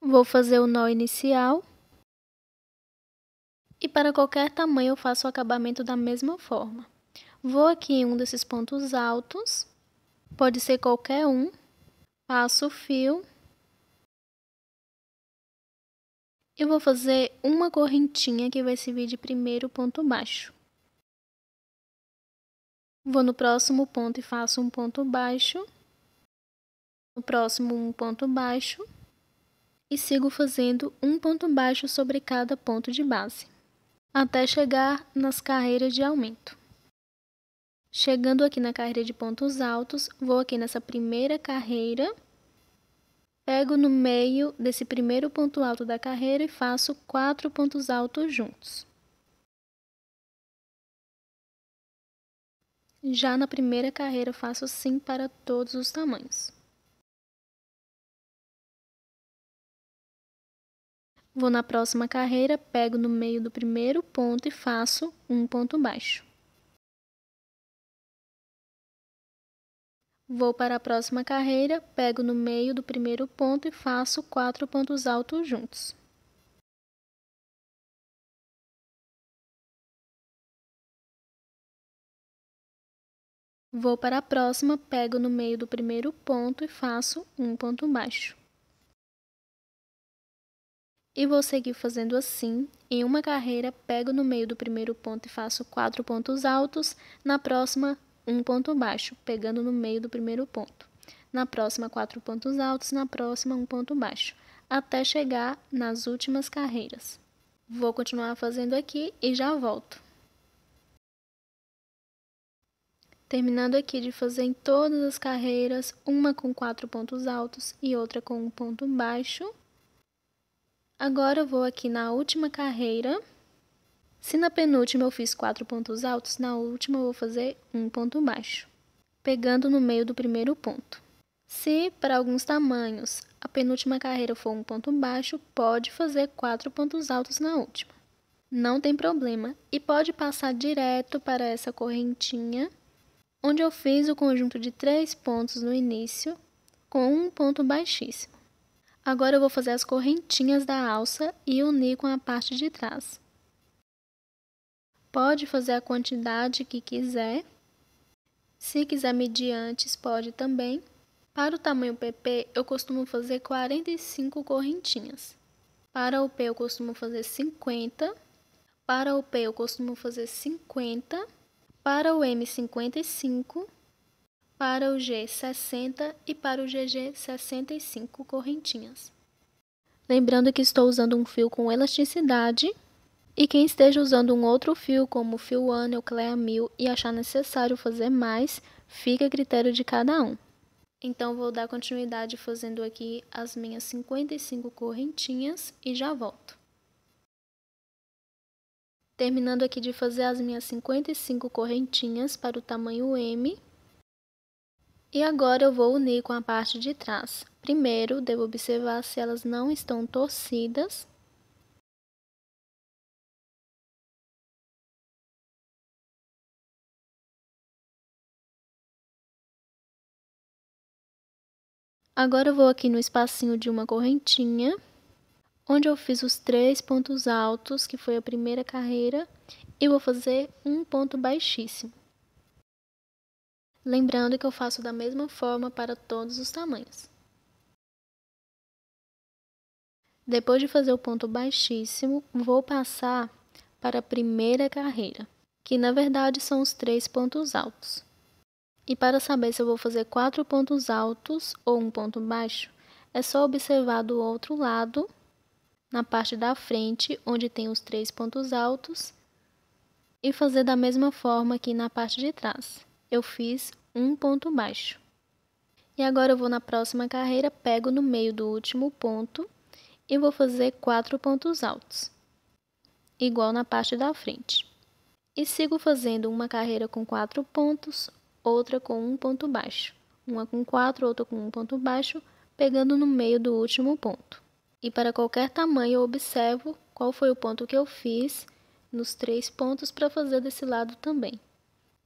Vou fazer o nó inicial. E para qualquer tamanho, eu faço o acabamento da mesma forma. Vou aqui em um desses pontos altos, pode ser qualquer um, passo o fio eu vou fazer uma correntinha que vai servir de primeiro ponto baixo. Vou no próximo ponto e faço um ponto baixo. No próximo, um ponto baixo. E sigo fazendo um ponto baixo sobre cada ponto de base, até chegar nas carreiras de aumento. Chegando aqui na carreira de pontos altos, vou aqui nessa primeira carreira Pego no meio desse primeiro ponto alto da carreira e faço quatro pontos altos juntos. Já na primeira carreira, faço assim para todos os tamanhos. Vou na próxima carreira, pego no meio do primeiro ponto e faço um ponto baixo. Vou para a próxima carreira, pego no meio do primeiro ponto e faço quatro pontos altos juntos. Vou para a próxima, pego no meio do primeiro ponto e faço um ponto baixo. E vou seguir fazendo assim. Em uma carreira, pego no meio do primeiro ponto e faço quatro pontos altos. Na próxima, um ponto baixo, pegando no meio do primeiro ponto. Na próxima, quatro pontos altos, na próxima, um ponto baixo, até chegar nas últimas carreiras. Vou continuar fazendo aqui e já volto. Terminando aqui de fazer em todas as carreiras, uma com quatro pontos altos e outra com um ponto baixo. Agora eu vou aqui na última carreira se na penúltima eu fiz quatro pontos altos, na última eu vou fazer um ponto baixo, pegando no meio do primeiro ponto. Se, para alguns tamanhos, a penúltima carreira for um ponto baixo, pode fazer quatro pontos altos na última. Não tem problema, e pode passar direto para essa correntinha, onde eu fiz o conjunto de três pontos no início, com um ponto baixíssimo. Agora eu vou fazer as correntinhas da alça e unir com a parte de trás. Pode fazer a quantidade que quiser. Se quiser medir antes, pode também. Para o tamanho PP, eu costumo fazer 45 correntinhas. Para o P, eu costumo fazer 50. Para o P, eu costumo fazer 50. Para o M, 55. Para o G, 60. E para o GG, 65 correntinhas. Lembrando que estou usando um fio com elasticidade e quem esteja usando um outro fio, como o fio anel, cleamil, e achar necessário fazer mais, fica a critério de cada um. Então, vou dar continuidade fazendo aqui as minhas 55 correntinhas e já volto. Terminando aqui de fazer as minhas 55 correntinhas para o tamanho M. E agora eu vou unir com a parte de trás. Primeiro, devo observar se elas não estão torcidas. Agora eu vou aqui no espacinho de uma correntinha, onde eu fiz os três pontos altos, que foi a primeira carreira, e vou fazer um ponto baixíssimo. Lembrando que eu faço da mesma forma para todos os tamanhos. Depois de fazer o ponto baixíssimo, vou passar para a primeira carreira, que na verdade são os três pontos altos. E para saber se eu vou fazer quatro pontos altos ou um ponto baixo, é só observar do outro lado, na parte da frente, onde tem os três pontos altos, e fazer da mesma forma aqui na parte de trás. Eu fiz um ponto baixo. E agora eu vou na próxima carreira, pego no meio do último ponto e vou fazer quatro pontos altos, igual na parte da frente. E sigo fazendo uma carreira com quatro pontos, outra com um ponto baixo, uma com quatro, outra com um ponto baixo, pegando no meio do último ponto. E para qualquer tamanho eu observo qual foi o ponto que eu fiz nos três pontos para fazer desse lado também.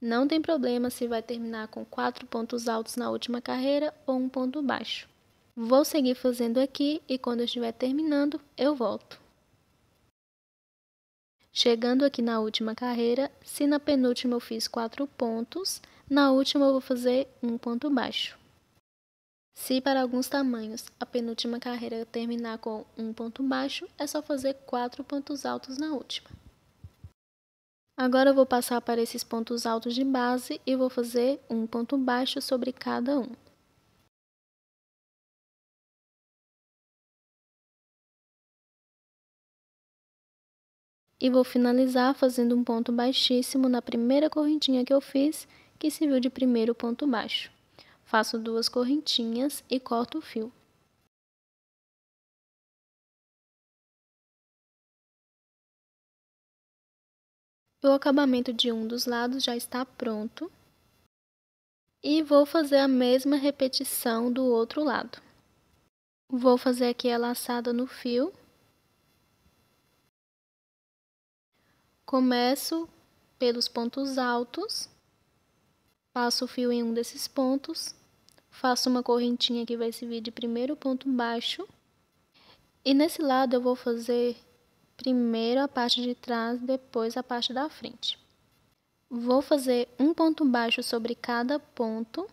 Não tem problema se vai terminar com quatro pontos altos na última carreira ou um ponto baixo. Vou seguir fazendo aqui e quando eu estiver terminando, eu volto. Chegando aqui na última carreira, se na penúltima eu fiz quatro pontos, na última, eu vou fazer um ponto baixo. Se para alguns tamanhos a penúltima carreira terminar com um ponto baixo, é só fazer quatro pontos altos na última. Agora eu vou passar para esses pontos altos de base e vou fazer um ponto baixo sobre cada um. E vou finalizar fazendo um ponto baixíssimo na primeira correntinha que eu fiz que se viu de primeiro ponto baixo. Faço duas correntinhas e corto o fio. O acabamento de um dos lados já está pronto. E vou fazer a mesma repetição do outro lado. Vou fazer aqui a laçada no fio. Começo pelos pontos altos. Passo o fio em um desses pontos, faço uma correntinha que vai servir de primeiro ponto baixo. E nesse lado eu vou fazer primeiro a parte de trás, depois a parte da frente. Vou fazer um ponto baixo sobre cada ponto.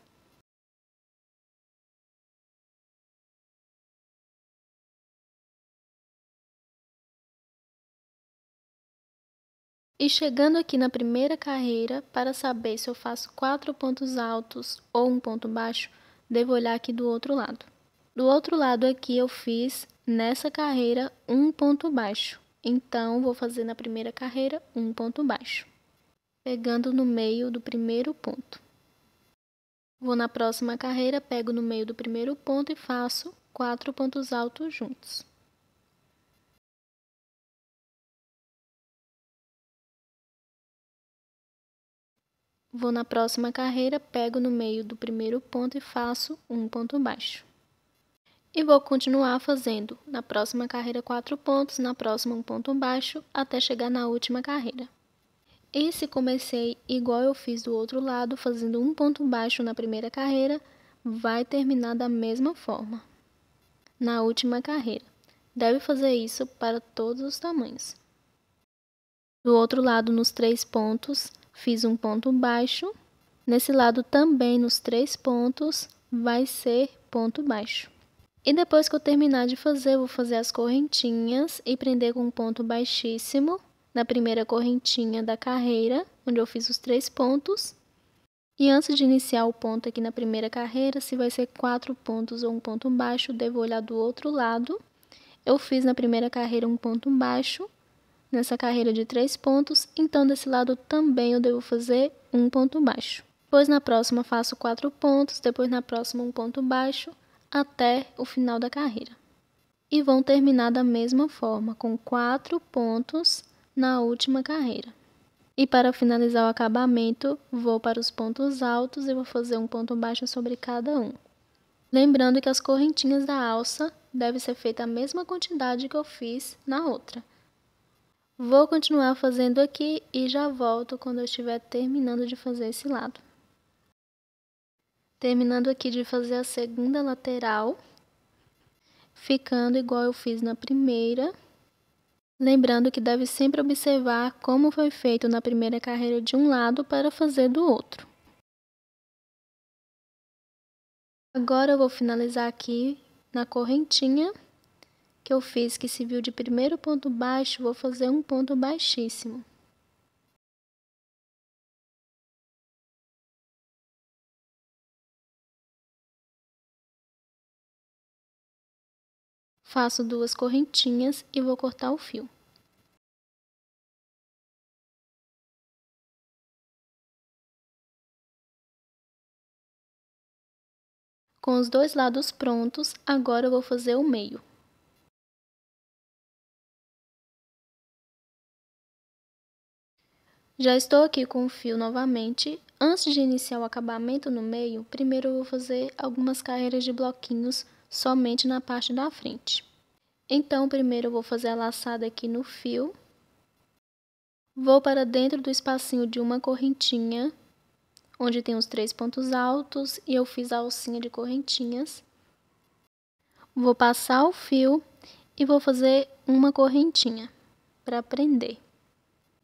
E chegando aqui na primeira carreira, para saber se eu faço quatro pontos altos ou um ponto baixo, devo olhar aqui do outro lado. Do outro lado aqui eu fiz, nessa carreira, um ponto baixo. Então, vou fazer na primeira carreira um ponto baixo. Pegando no meio do primeiro ponto. Vou na próxima carreira, pego no meio do primeiro ponto e faço quatro pontos altos juntos. Vou na próxima carreira, pego no meio do primeiro ponto e faço um ponto baixo. E vou continuar fazendo na próxima carreira quatro pontos, na próxima um ponto baixo, até chegar na última carreira. E se comecei igual eu fiz do outro lado, fazendo um ponto baixo na primeira carreira, vai terminar da mesma forma na última carreira. Deve fazer isso para todos os tamanhos. Do outro lado, nos três pontos, fiz um ponto baixo. Nesse lado também, nos três pontos, vai ser ponto baixo. E depois que eu terminar de fazer, eu vou fazer as correntinhas e prender com um ponto baixíssimo na primeira correntinha da carreira, onde eu fiz os três pontos. E antes de iniciar o ponto aqui na primeira carreira, se vai ser quatro pontos ou um ponto baixo, devo olhar do outro lado. Eu fiz na primeira carreira um ponto baixo, nessa carreira de três pontos, então desse lado também eu devo fazer um ponto baixo. Depois na próxima faço quatro pontos, depois na próxima um ponto baixo, até o final da carreira. E vão terminar da mesma forma, com quatro pontos na última carreira. E para finalizar o acabamento, vou para os pontos altos e vou fazer um ponto baixo sobre cada um. Lembrando que as correntinhas da alça deve ser feita a mesma quantidade que eu fiz na outra. Vou continuar fazendo aqui e já volto quando eu estiver terminando de fazer esse lado. Terminando aqui de fazer a segunda lateral, ficando igual eu fiz na primeira. Lembrando que deve sempre observar como foi feito na primeira carreira de um lado para fazer do outro. Agora eu vou finalizar aqui na correntinha que eu fiz que se viu de primeiro ponto baixo, vou fazer um ponto baixíssimo. Faço duas correntinhas e vou cortar o fio. Com os dois lados prontos, agora eu vou fazer o meio. Já estou aqui com o fio novamente. Antes de iniciar o acabamento no meio, primeiro eu vou fazer algumas carreiras de bloquinhos somente na parte da frente. Então, primeiro eu vou fazer a laçada aqui no fio. Vou para dentro do espacinho de uma correntinha, onde tem os três pontos altos, e eu fiz a alcinha de correntinhas. Vou passar o fio e vou fazer uma correntinha para prender.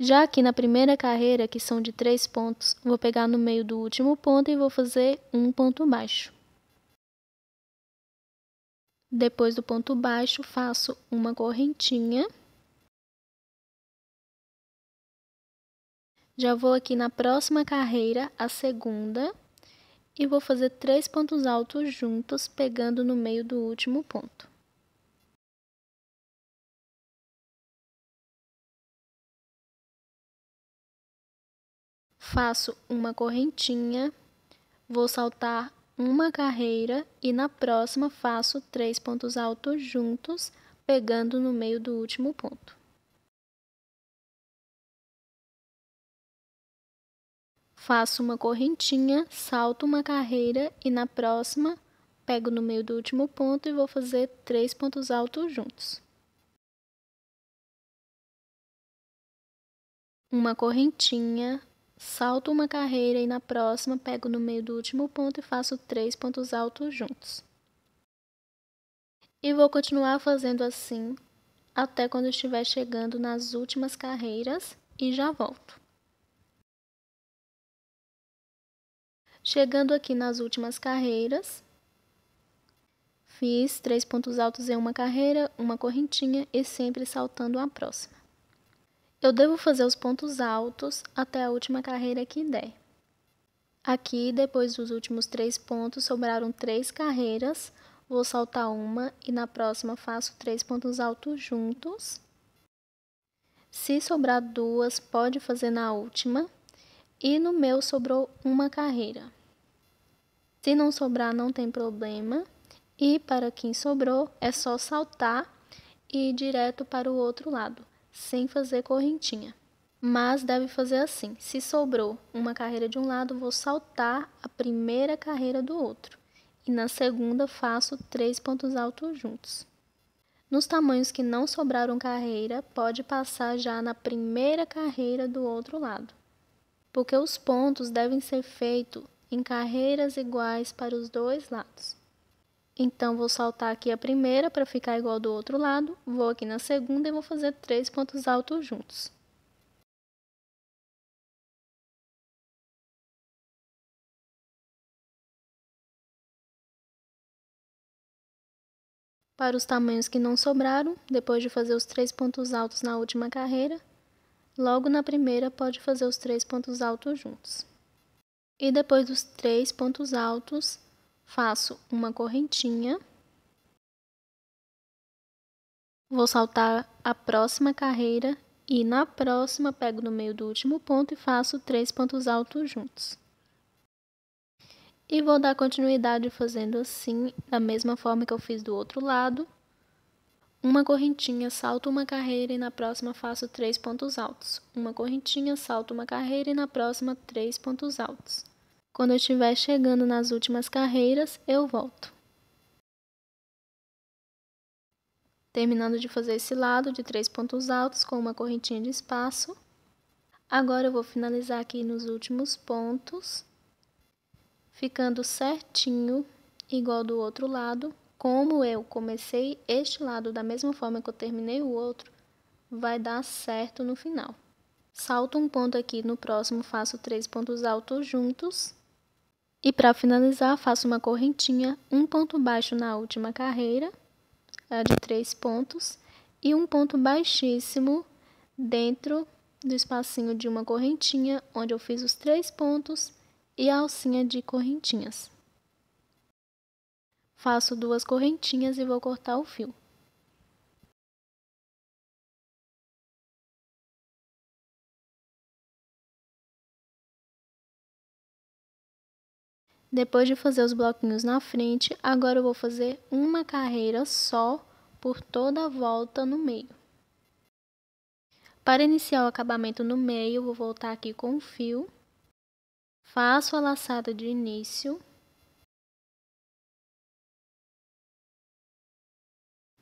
Já aqui na primeira carreira, que são de três pontos, vou pegar no meio do último ponto e vou fazer um ponto baixo. Depois do ponto baixo, faço uma correntinha. Já vou aqui na próxima carreira, a segunda, e vou fazer três pontos altos juntos, pegando no meio do último ponto. faço uma correntinha, vou saltar uma carreira e na próxima faço três pontos altos juntos, pegando no meio do último ponto. Faço uma correntinha, salto uma carreira e na próxima pego no meio do último ponto e vou fazer três pontos altos juntos. Uma correntinha, Salto uma carreira e na próxima pego no meio do último ponto e faço três pontos altos juntos. E vou continuar fazendo assim até quando estiver chegando nas últimas carreiras e já volto. Chegando aqui nas últimas carreiras, fiz três pontos altos em uma carreira, uma correntinha e sempre saltando a próxima. Eu devo fazer os pontos altos até a última carreira que der. Aqui, depois dos últimos três pontos, sobraram três carreiras. Vou saltar uma e na próxima faço três pontos altos juntos. Se sobrar duas, pode fazer na última. E no meu sobrou uma carreira. Se não sobrar, não tem problema. E para quem sobrou, é só saltar e ir direto para o outro lado sem fazer correntinha. Mas deve fazer assim: se sobrou uma carreira de um lado, vou saltar a primeira carreira do outro, e na segunda faço três pontos altos juntos. Nos tamanhos que não sobraram carreira, pode passar já na primeira carreira do outro lado, porque os pontos devem ser feitos em carreiras iguais para os dois lados. Então, vou saltar aqui a primeira para ficar igual do outro lado, vou aqui na segunda e vou fazer três pontos altos juntos. Para os tamanhos que não sobraram, depois de fazer os três pontos altos na última carreira, logo na primeira pode fazer os três pontos altos juntos. E depois dos três pontos altos, faço uma correntinha, vou saltar a próxima carreira e na próxima pego no meio do último ponto e faço três pontos altos juntos. E vou dar continuidade fazendo assim, da mesma forma que eu fiz do outro lado. Uma correntinha, salto uma carreira e na próxima faço três pontos altos. Uma correntinha, salto uma carreira e na próxima três pontos altos. Quando eu estiver chegando nas últimas carreiras, eu volto. Terminando de fazer esse lado de três pontos altos com uma correntinha de espaço. Agora eu vou finalizar aqui nos últimos pontos, ficando certinho, igual do outro lado. Como eu comecei este lado da mesma forma que eu terminei o outro, vai dar certo no final. Salto um ponto aqui, no próximo faço três pontos altos juntos. E para finalizar, faço uma correntinha, um ponto baixo na última carreira, a de três pontos, e um ponto baixíssimo dentro do espacinho de uma correntinha, onde eu fiz os três pontos e a alcinha de correntinhas. Faço duas correntinhas e vou cortar o fio. Depois de fazer os bloquinhos na frente, agora eu vou fazer uma carreira só por toda a volta no meio. Para iniciar o acabamento no meio, vou voltar aqui com o fio, faço a laçada de início,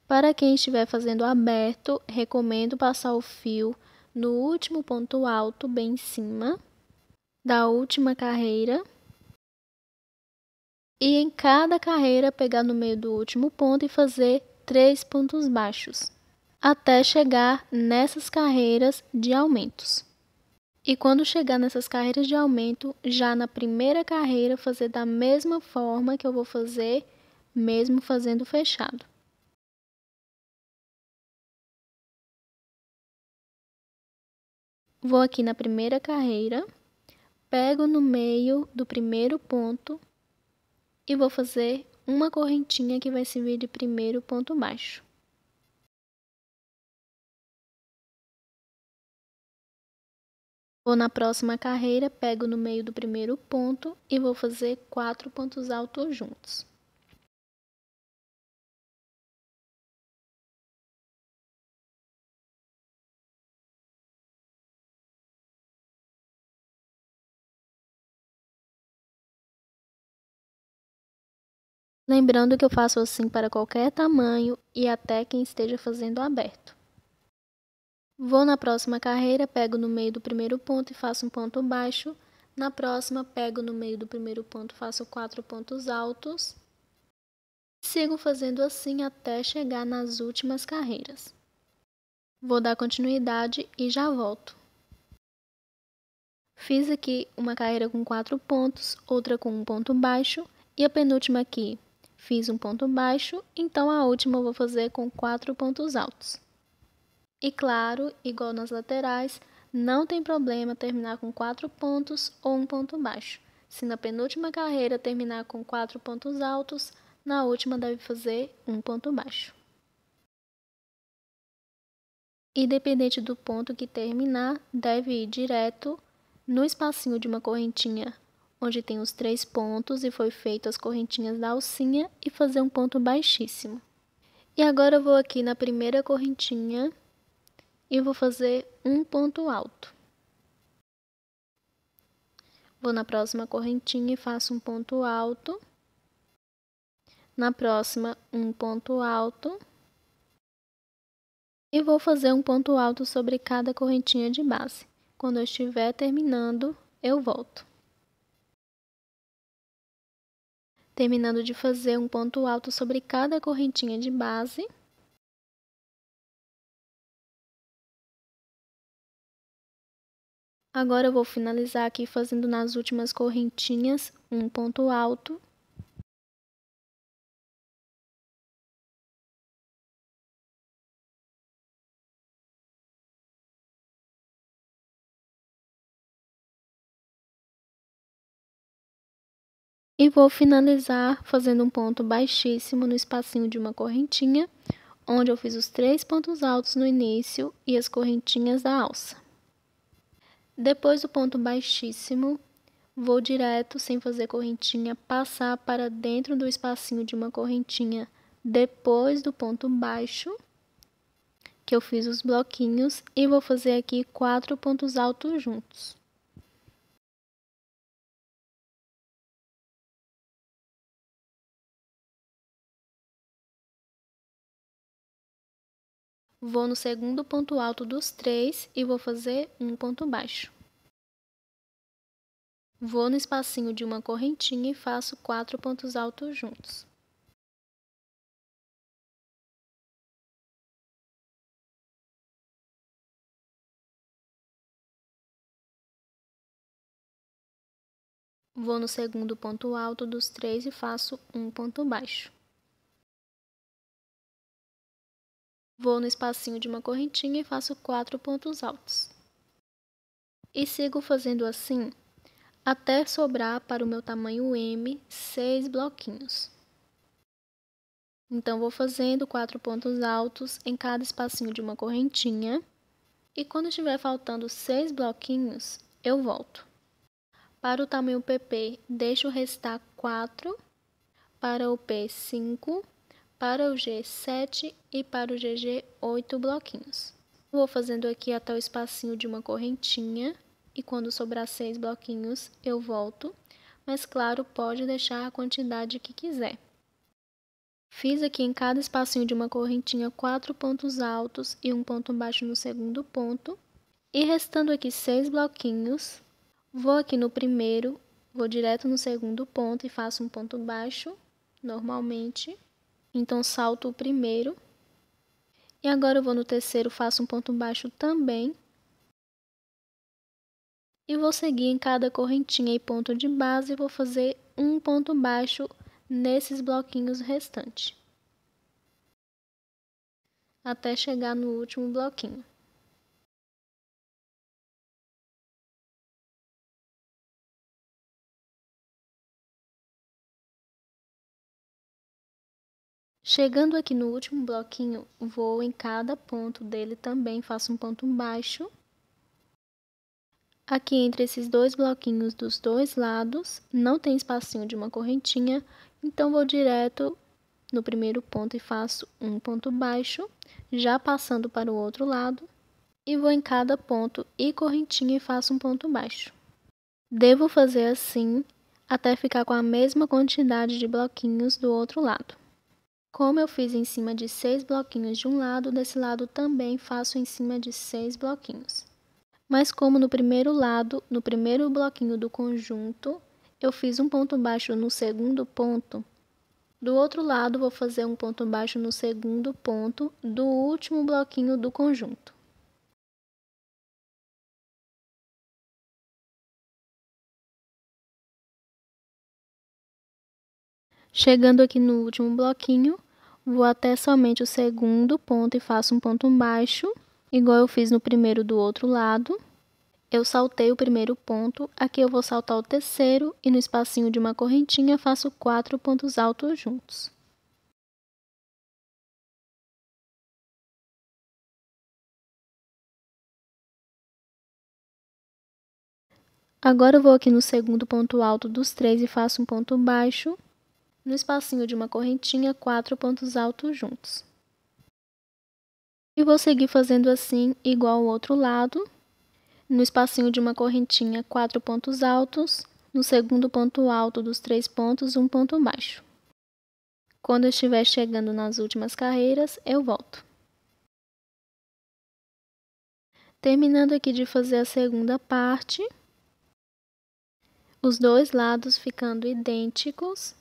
Para quem estiver fazendo aberto, recomendo passar o fio no último ponto alto, bem em cima da última carreira. E em cada carreira pegar no meio do último ponto e fazer três pontos baixos, até chegar nessas carreiras de aumentos. E quando chegar nessas carreiras de aumento, já na primeira carreira fazer da mesma forma que eu vou fazer, mesmo fazendo fechado. Vou aqui na primeira carreira, pego no meio do primeiro ponto e vou fazer uma correntinha que vai servir de primeiro ponto baixo. Vou na próxima carreira, pego no meio do primeiro ponto e vou fazer quatro pontos altos juntos. Lembrando que eu faço assim para qualquer tamanho e até quem esteja fazendo aberto. Vou na próxima carreira, pego no meio do primeiro ponto e faço um ponto baixo. Na próxima, pego no meio do primeiro ponto, faço quatro pontos altos. Sigo fazendo assim até chegar nas últimas carreiras. Vou dar continuidade e já volto. Fiz aqui uma carreira com quatro pontos, outra com um ponto baixo e a penúltima aqui Fiz um ponto baixo, então a última eu vou fazer com quatro pontos altos. E claro, igual nas laterais, não tem problema terminar com quatro pontos ou um ponto baixo. Se na penúltima carreira terminar com quatro pontos altos, na última deve fazer um ponto baixo. Independente do ponto que terminar, deve ir direto no espacinho de uma correntinha onde tem os três pontos e foi feito as correntinhas da alcinha e fazer um ponto baixíssimo. E agora eu vou aqui na primeira correntinha e vou fazer um ponto alto. Vou na próxima correntinha e faço um ponto alto. Na próxima, um ponto alto. E vou fazer um ponto alto sobre cada correntinha de base. Quando eu estiver terminando, eu volto. terminando de fazer um ponto alto sobre cada correntinha de base. Agora eu vou finalizar aqui fazendo nas últimas correntinhas um ponto alto E vou finalizar fazendo um ponto baixíssimo no espacinho de uma correntinha, onde eu fiz os três pontos altos no início e as correntinhas da alça. Depois do ponto baixíssimo, vou direto, sem fazer correntinha, passar para dentro do espacinho de uma correntinha depois do ponto baixo, que eu fiz os bloquinhos, e vou fazer aqui quatro pontos altos juntos. Vou no segundo ponto alto dos três e vou fazer um ponto baixo. Vou no espacinho de uma correntinha e faço quatro pontos altos juntos. Vou no segundo ponto alto dos três e faço um ponto baixo. Vou no espacinho de uma correntinha e faço quatro pontos altos. E sigo fazendo assim até sobrar para o meu tamanho M seis bloquinhos. Então, vou fazendo quatro pontos altos em cada espacinho de uma correntinha. E quando estiver faltando seis bloquinhos, eu volto. Para o tamanho PP, deixo restar quatro, para o P 5 para o G7 e para o GG 8 bloquinhos. Vou fazendo aqui até o espacinho de uma correntinha e quando sobrar seis bloquinhos eu volto, mas claro, pode deixar a quantidade que quiser. Fiz aqui em cada espacinho de uma correntinha quatro pontos altos e um ponto baixo no segundo ponto. E restando aqui seis bloquinhos, vou aqui no primeiro, vou direto no segundo ponto e faço um ponto baixo, normalmente. Então, salto o primeiro. E agora eu vou no terceiro, faço um ponto baixo também. E vou seguir em cada correntinha e ponto de base, e vou fazer um ponto baixo nesses bloquinhos restantes. Até chegar no último bloquinho. Chegando aqui no último bloquinho, vou em cada ponto dele também, faço um ponto baixo. Aqui entre esses dois bloquinhos dos dois lados, não tem espacinho de uma correntinha, então vou direto no primeiro ponto e faço um ponto baixo, já passando para o outro lado, e vou em cada ponto e correntinha e faço um ponto baixo. Devo fazer assim até ficar com a mesma quantidade de bloquinhos do outro lado. Como eu fiz em cima de seis bloquinhos de um lado, desse lado também faço em cima de seis bloquinhos. Mas como no primeiro lado, no primeiro bloquinho do conjunto, eu fiz um ponto baixo no segundo ponto, do outro lado vou fazer um ponto baixo no segundo ponto do último bloquinho do conjunto. Chegando aqui no último bloquinho, Vou até somente o segundo ponto e faço um ponto baixo, igual eu fiz no primeiro do outro lado. Eu saltei o primeiro ponto, aqui eu vou saltar o terceiro e no espacinho de uma correntinha faço quatro pontos altos juntos. Agora eu vou aqui no segundo ponto alto dos três e faço um ponto baixo no espacinho de uma correntinha, quatro pontos altos juntos. E vou seguir fazendo assim, igual ao outro lado, no espacinho de uma correntinha, quatro pontos altos, no segundo ponto alto dos três pontos, um ponto baixo. Quando eu estiver chegando nas últimas carreiras, eu volto. Terminando aqui de fazer a segunda parte, os dois lados ficando idênticos,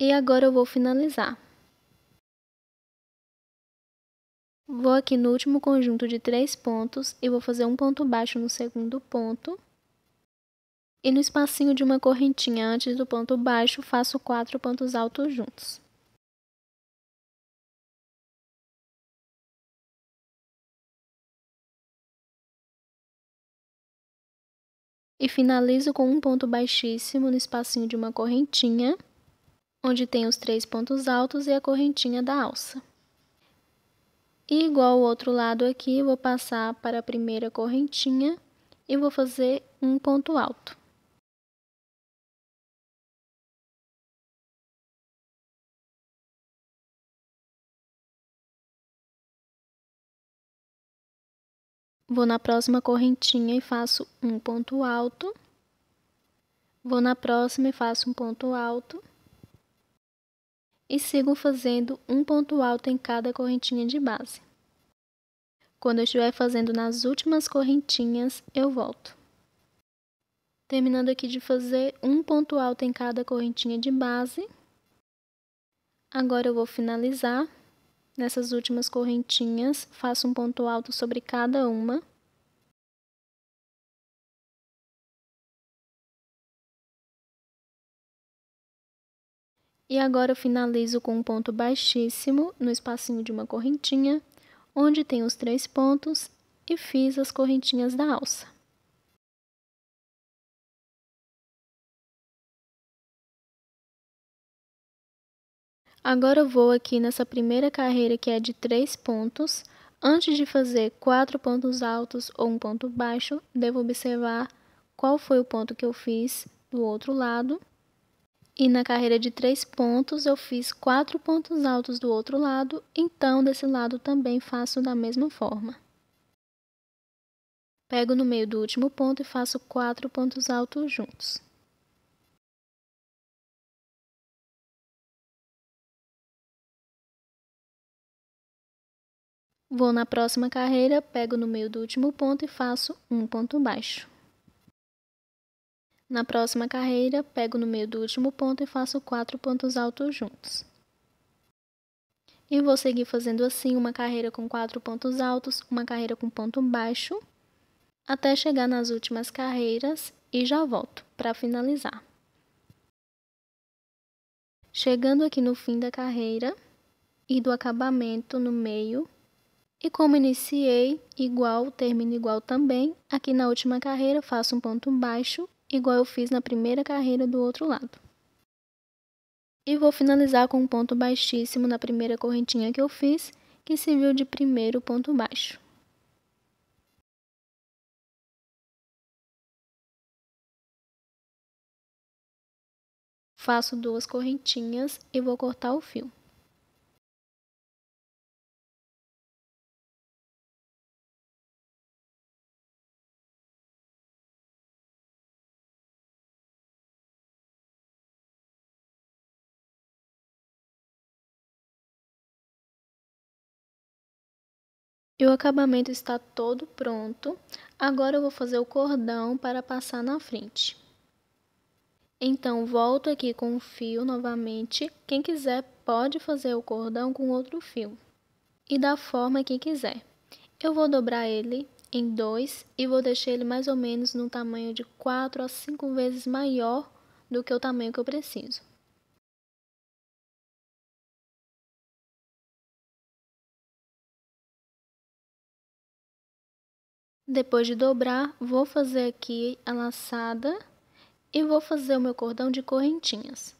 E agora eu vou finalizar. Vou aqui no último conjunto de três pontos e vou fazer um ponto baixo no segundo ponto. E no espacinho de uma correntinha antes do ponto baixo, faço quatro pontos altos juntos. E finalizo com um ponto baixíssimo no espacinho de uma correntinha onde tem os três pontos altos e a correntinha da alça. E igual o outro lado aqui, vou passar para a primeira correntinha e vou fazer um ponto alto. Vou na próxima correntinha e faço um ponto alto. Vou na próxima e faço um ponto alto e sigo fazendo um ponto alto em cada correntinha de base. Quando eu estiver fazendo nas últimas correntinhas, eu volto. Terminando aqui de fazer um ponto alto em cada correntinha de base. Agora eu vou finalizar. Nessas últimas correntinhas, faço um ponto alto sobre cada uma. E agora eu finalizo com um ponto baixíssimo no espacinho de uma correntinha, onde tem os três pontos e fiz as correntinhas da alça. Agora eu vou aqui nessa primeira carreira que é de três pontos. Antes de fazer quatro pontos altos ou um ponto baixo, devo observar qual foi o ponto que eu fiz do outro lado e na carreira de três pontos, eu fiz quatro pontos altos do outro lado, então desse lado também faço da mesma forma. Pego no meio do último ponto e faço quatro pontos altos juntos. Vou na próxima carreira, pego no meio do último ponto e faço um ponto baixo. Na próxima carreira, pego no meio do último ponto e faço quatro pontos altos juntos. E vou seguir fazendo assim uma carreira com quatro pontos altos, uma carreira com ponto baixo, até chegar nas últimas carreiras e já volto para finalizar. Chegando aqui no fim da carreira e do acabamento no meio, e como iniciei igual, termino igual também, aqui na última carreira faço um ponto baixo igual eu fiz na primeira carreira do outro lado. E vou finalizar com um ponto baixíssimo na primeira correntinha que eu fiz, que serviu de primeiro ponto baixo. Faço duas correntinhas e vou cortar o fio. E o acabamento está todo pronto. Agora eu vou fazer o cordão para passar na frente. Então, volto aqui com o fio novamente. Quem quiser pode fazer o cordão com outro fio. E da forma que quiser. Eu vou dobrar ele em dois e vou deixar ele mais ou menos no tamanho de 4 a 5 vezes maior do que o tamanho que eu preciso. Depois de dobrar, vou fazer aqui a laçada e vou fazer o meu cordão de correntinhas.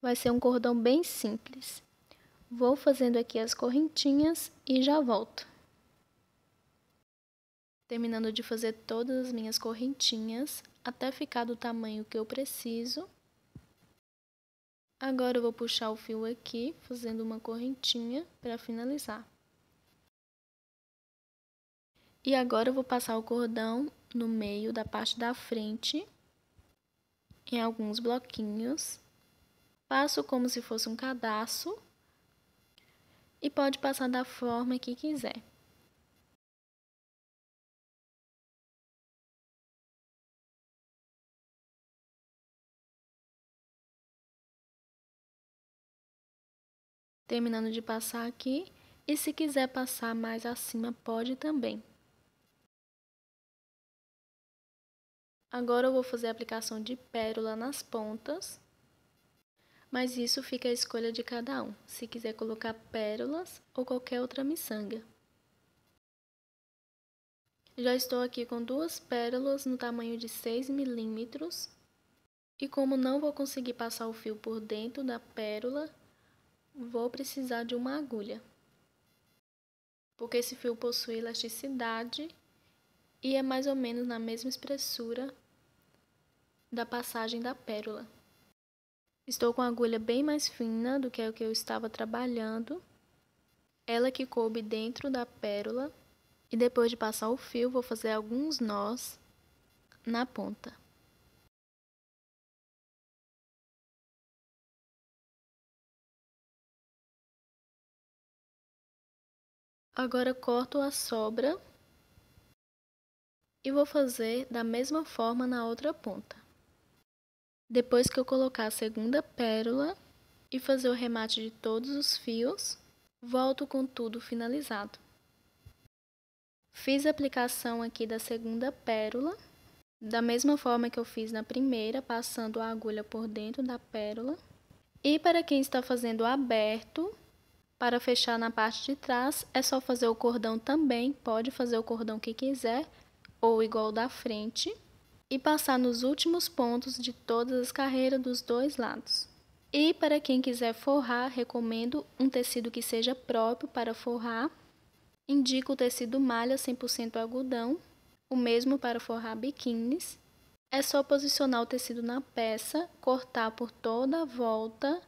Vai ser um cordão bem simples. Vou fazendo aqui as correntinhas e já volto. Terminando de fazer todas as minhas correntinhas, até ficar do tamanho que eu preciso. Agora eu vou puxar o fio aqui, fazendo uma correntinha para finalizar. E agora eu vou passar o cordão no meio da parte da frente, em alguns bloquinhos. Passo como se fosse um cadarço e pode passar da forma que quiser. Terminando de passar aqui, e se quiser passar mais acima, pode também. Agora eu vou fazer a aplicação de pérola nas pontas, mas isso fica a escolha de cada um, se quiser colocar pérolas ou qualquer outra miçanga. Já estou aqui com duas pérolas no tamanho de 6 milímetros, e como não vou conseguir passar o fio por dentro da pérola, vou precisar de uma agulha, porque esse fio possui elasticidade e é mais ou menos na mesma espessura da passagem da pérola. Estou com a agulha bem mais fina do que a que eu estava trabalhando, ela que coube dentro da pérola, e depois de passar o fio, vou fazer alguns nós na ponta. Agora corto a sobra e vou fazer da mesma forma na outra ponta. Depois que eu colocar a segunda pérola e fazer o remate de todos os fios, volto com tudo finalizado. Fiz a aplicação aqui da segunda pérola, da mesma forma que eu fiz na primeira, passando a agulha por dentro da pérola. E para quem está fazendo aberto, para fechar na parte de trás, é só fazer o cordão também, pode fazer o cordão que quiser, ou igual da frente e passar nos últimos pontos de todas as carreiras dos dois lados. E para quem quiser forrar, recomendo um tecido que seja próprio para forrar. Indico o tecido malha 100% algodão, o mesmo para forrar biquínis. É só posicionar o tecido na peça, cortar por toda a volta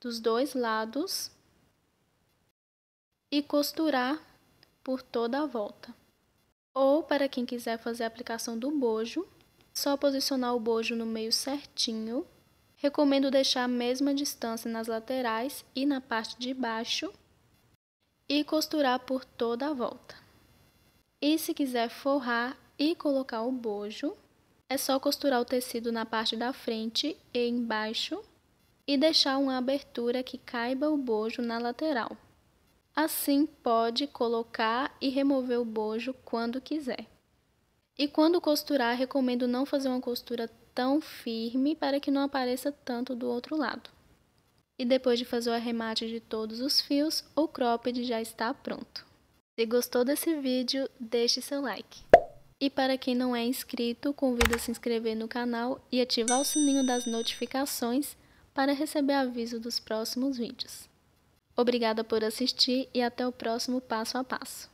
dos dois lados e costurar por toda a volta. Ou para quem quiser fazer a aplicação do bojo, só posicionar o bojo no meio certinho. Recomendo deixar a mesma distância nas laterais e na parte de baixo e costurar por toda a volta. E se quiser forrar e colocar o bojo, é só costurar o tecido na parte da frente e embaixo e deixar uma abertura que caiba o bojo na lateral. Assim, pode colocar e remover o bojo quando quiser. E quando costurar, recomendo não fazer uma costura tão firme para que não apareça tanto do outro lado. E depois de fazer o arremate de todos os fios, o cropped já está pronto. Se gostou desse vídeo, deixe seu like. E para quem não é inscrito, convido a se inscrever no canal e ativar o sininho das notificações para receber aviso dos próximos vídeos. Obrigada por assistir e até o próximo passo a passo.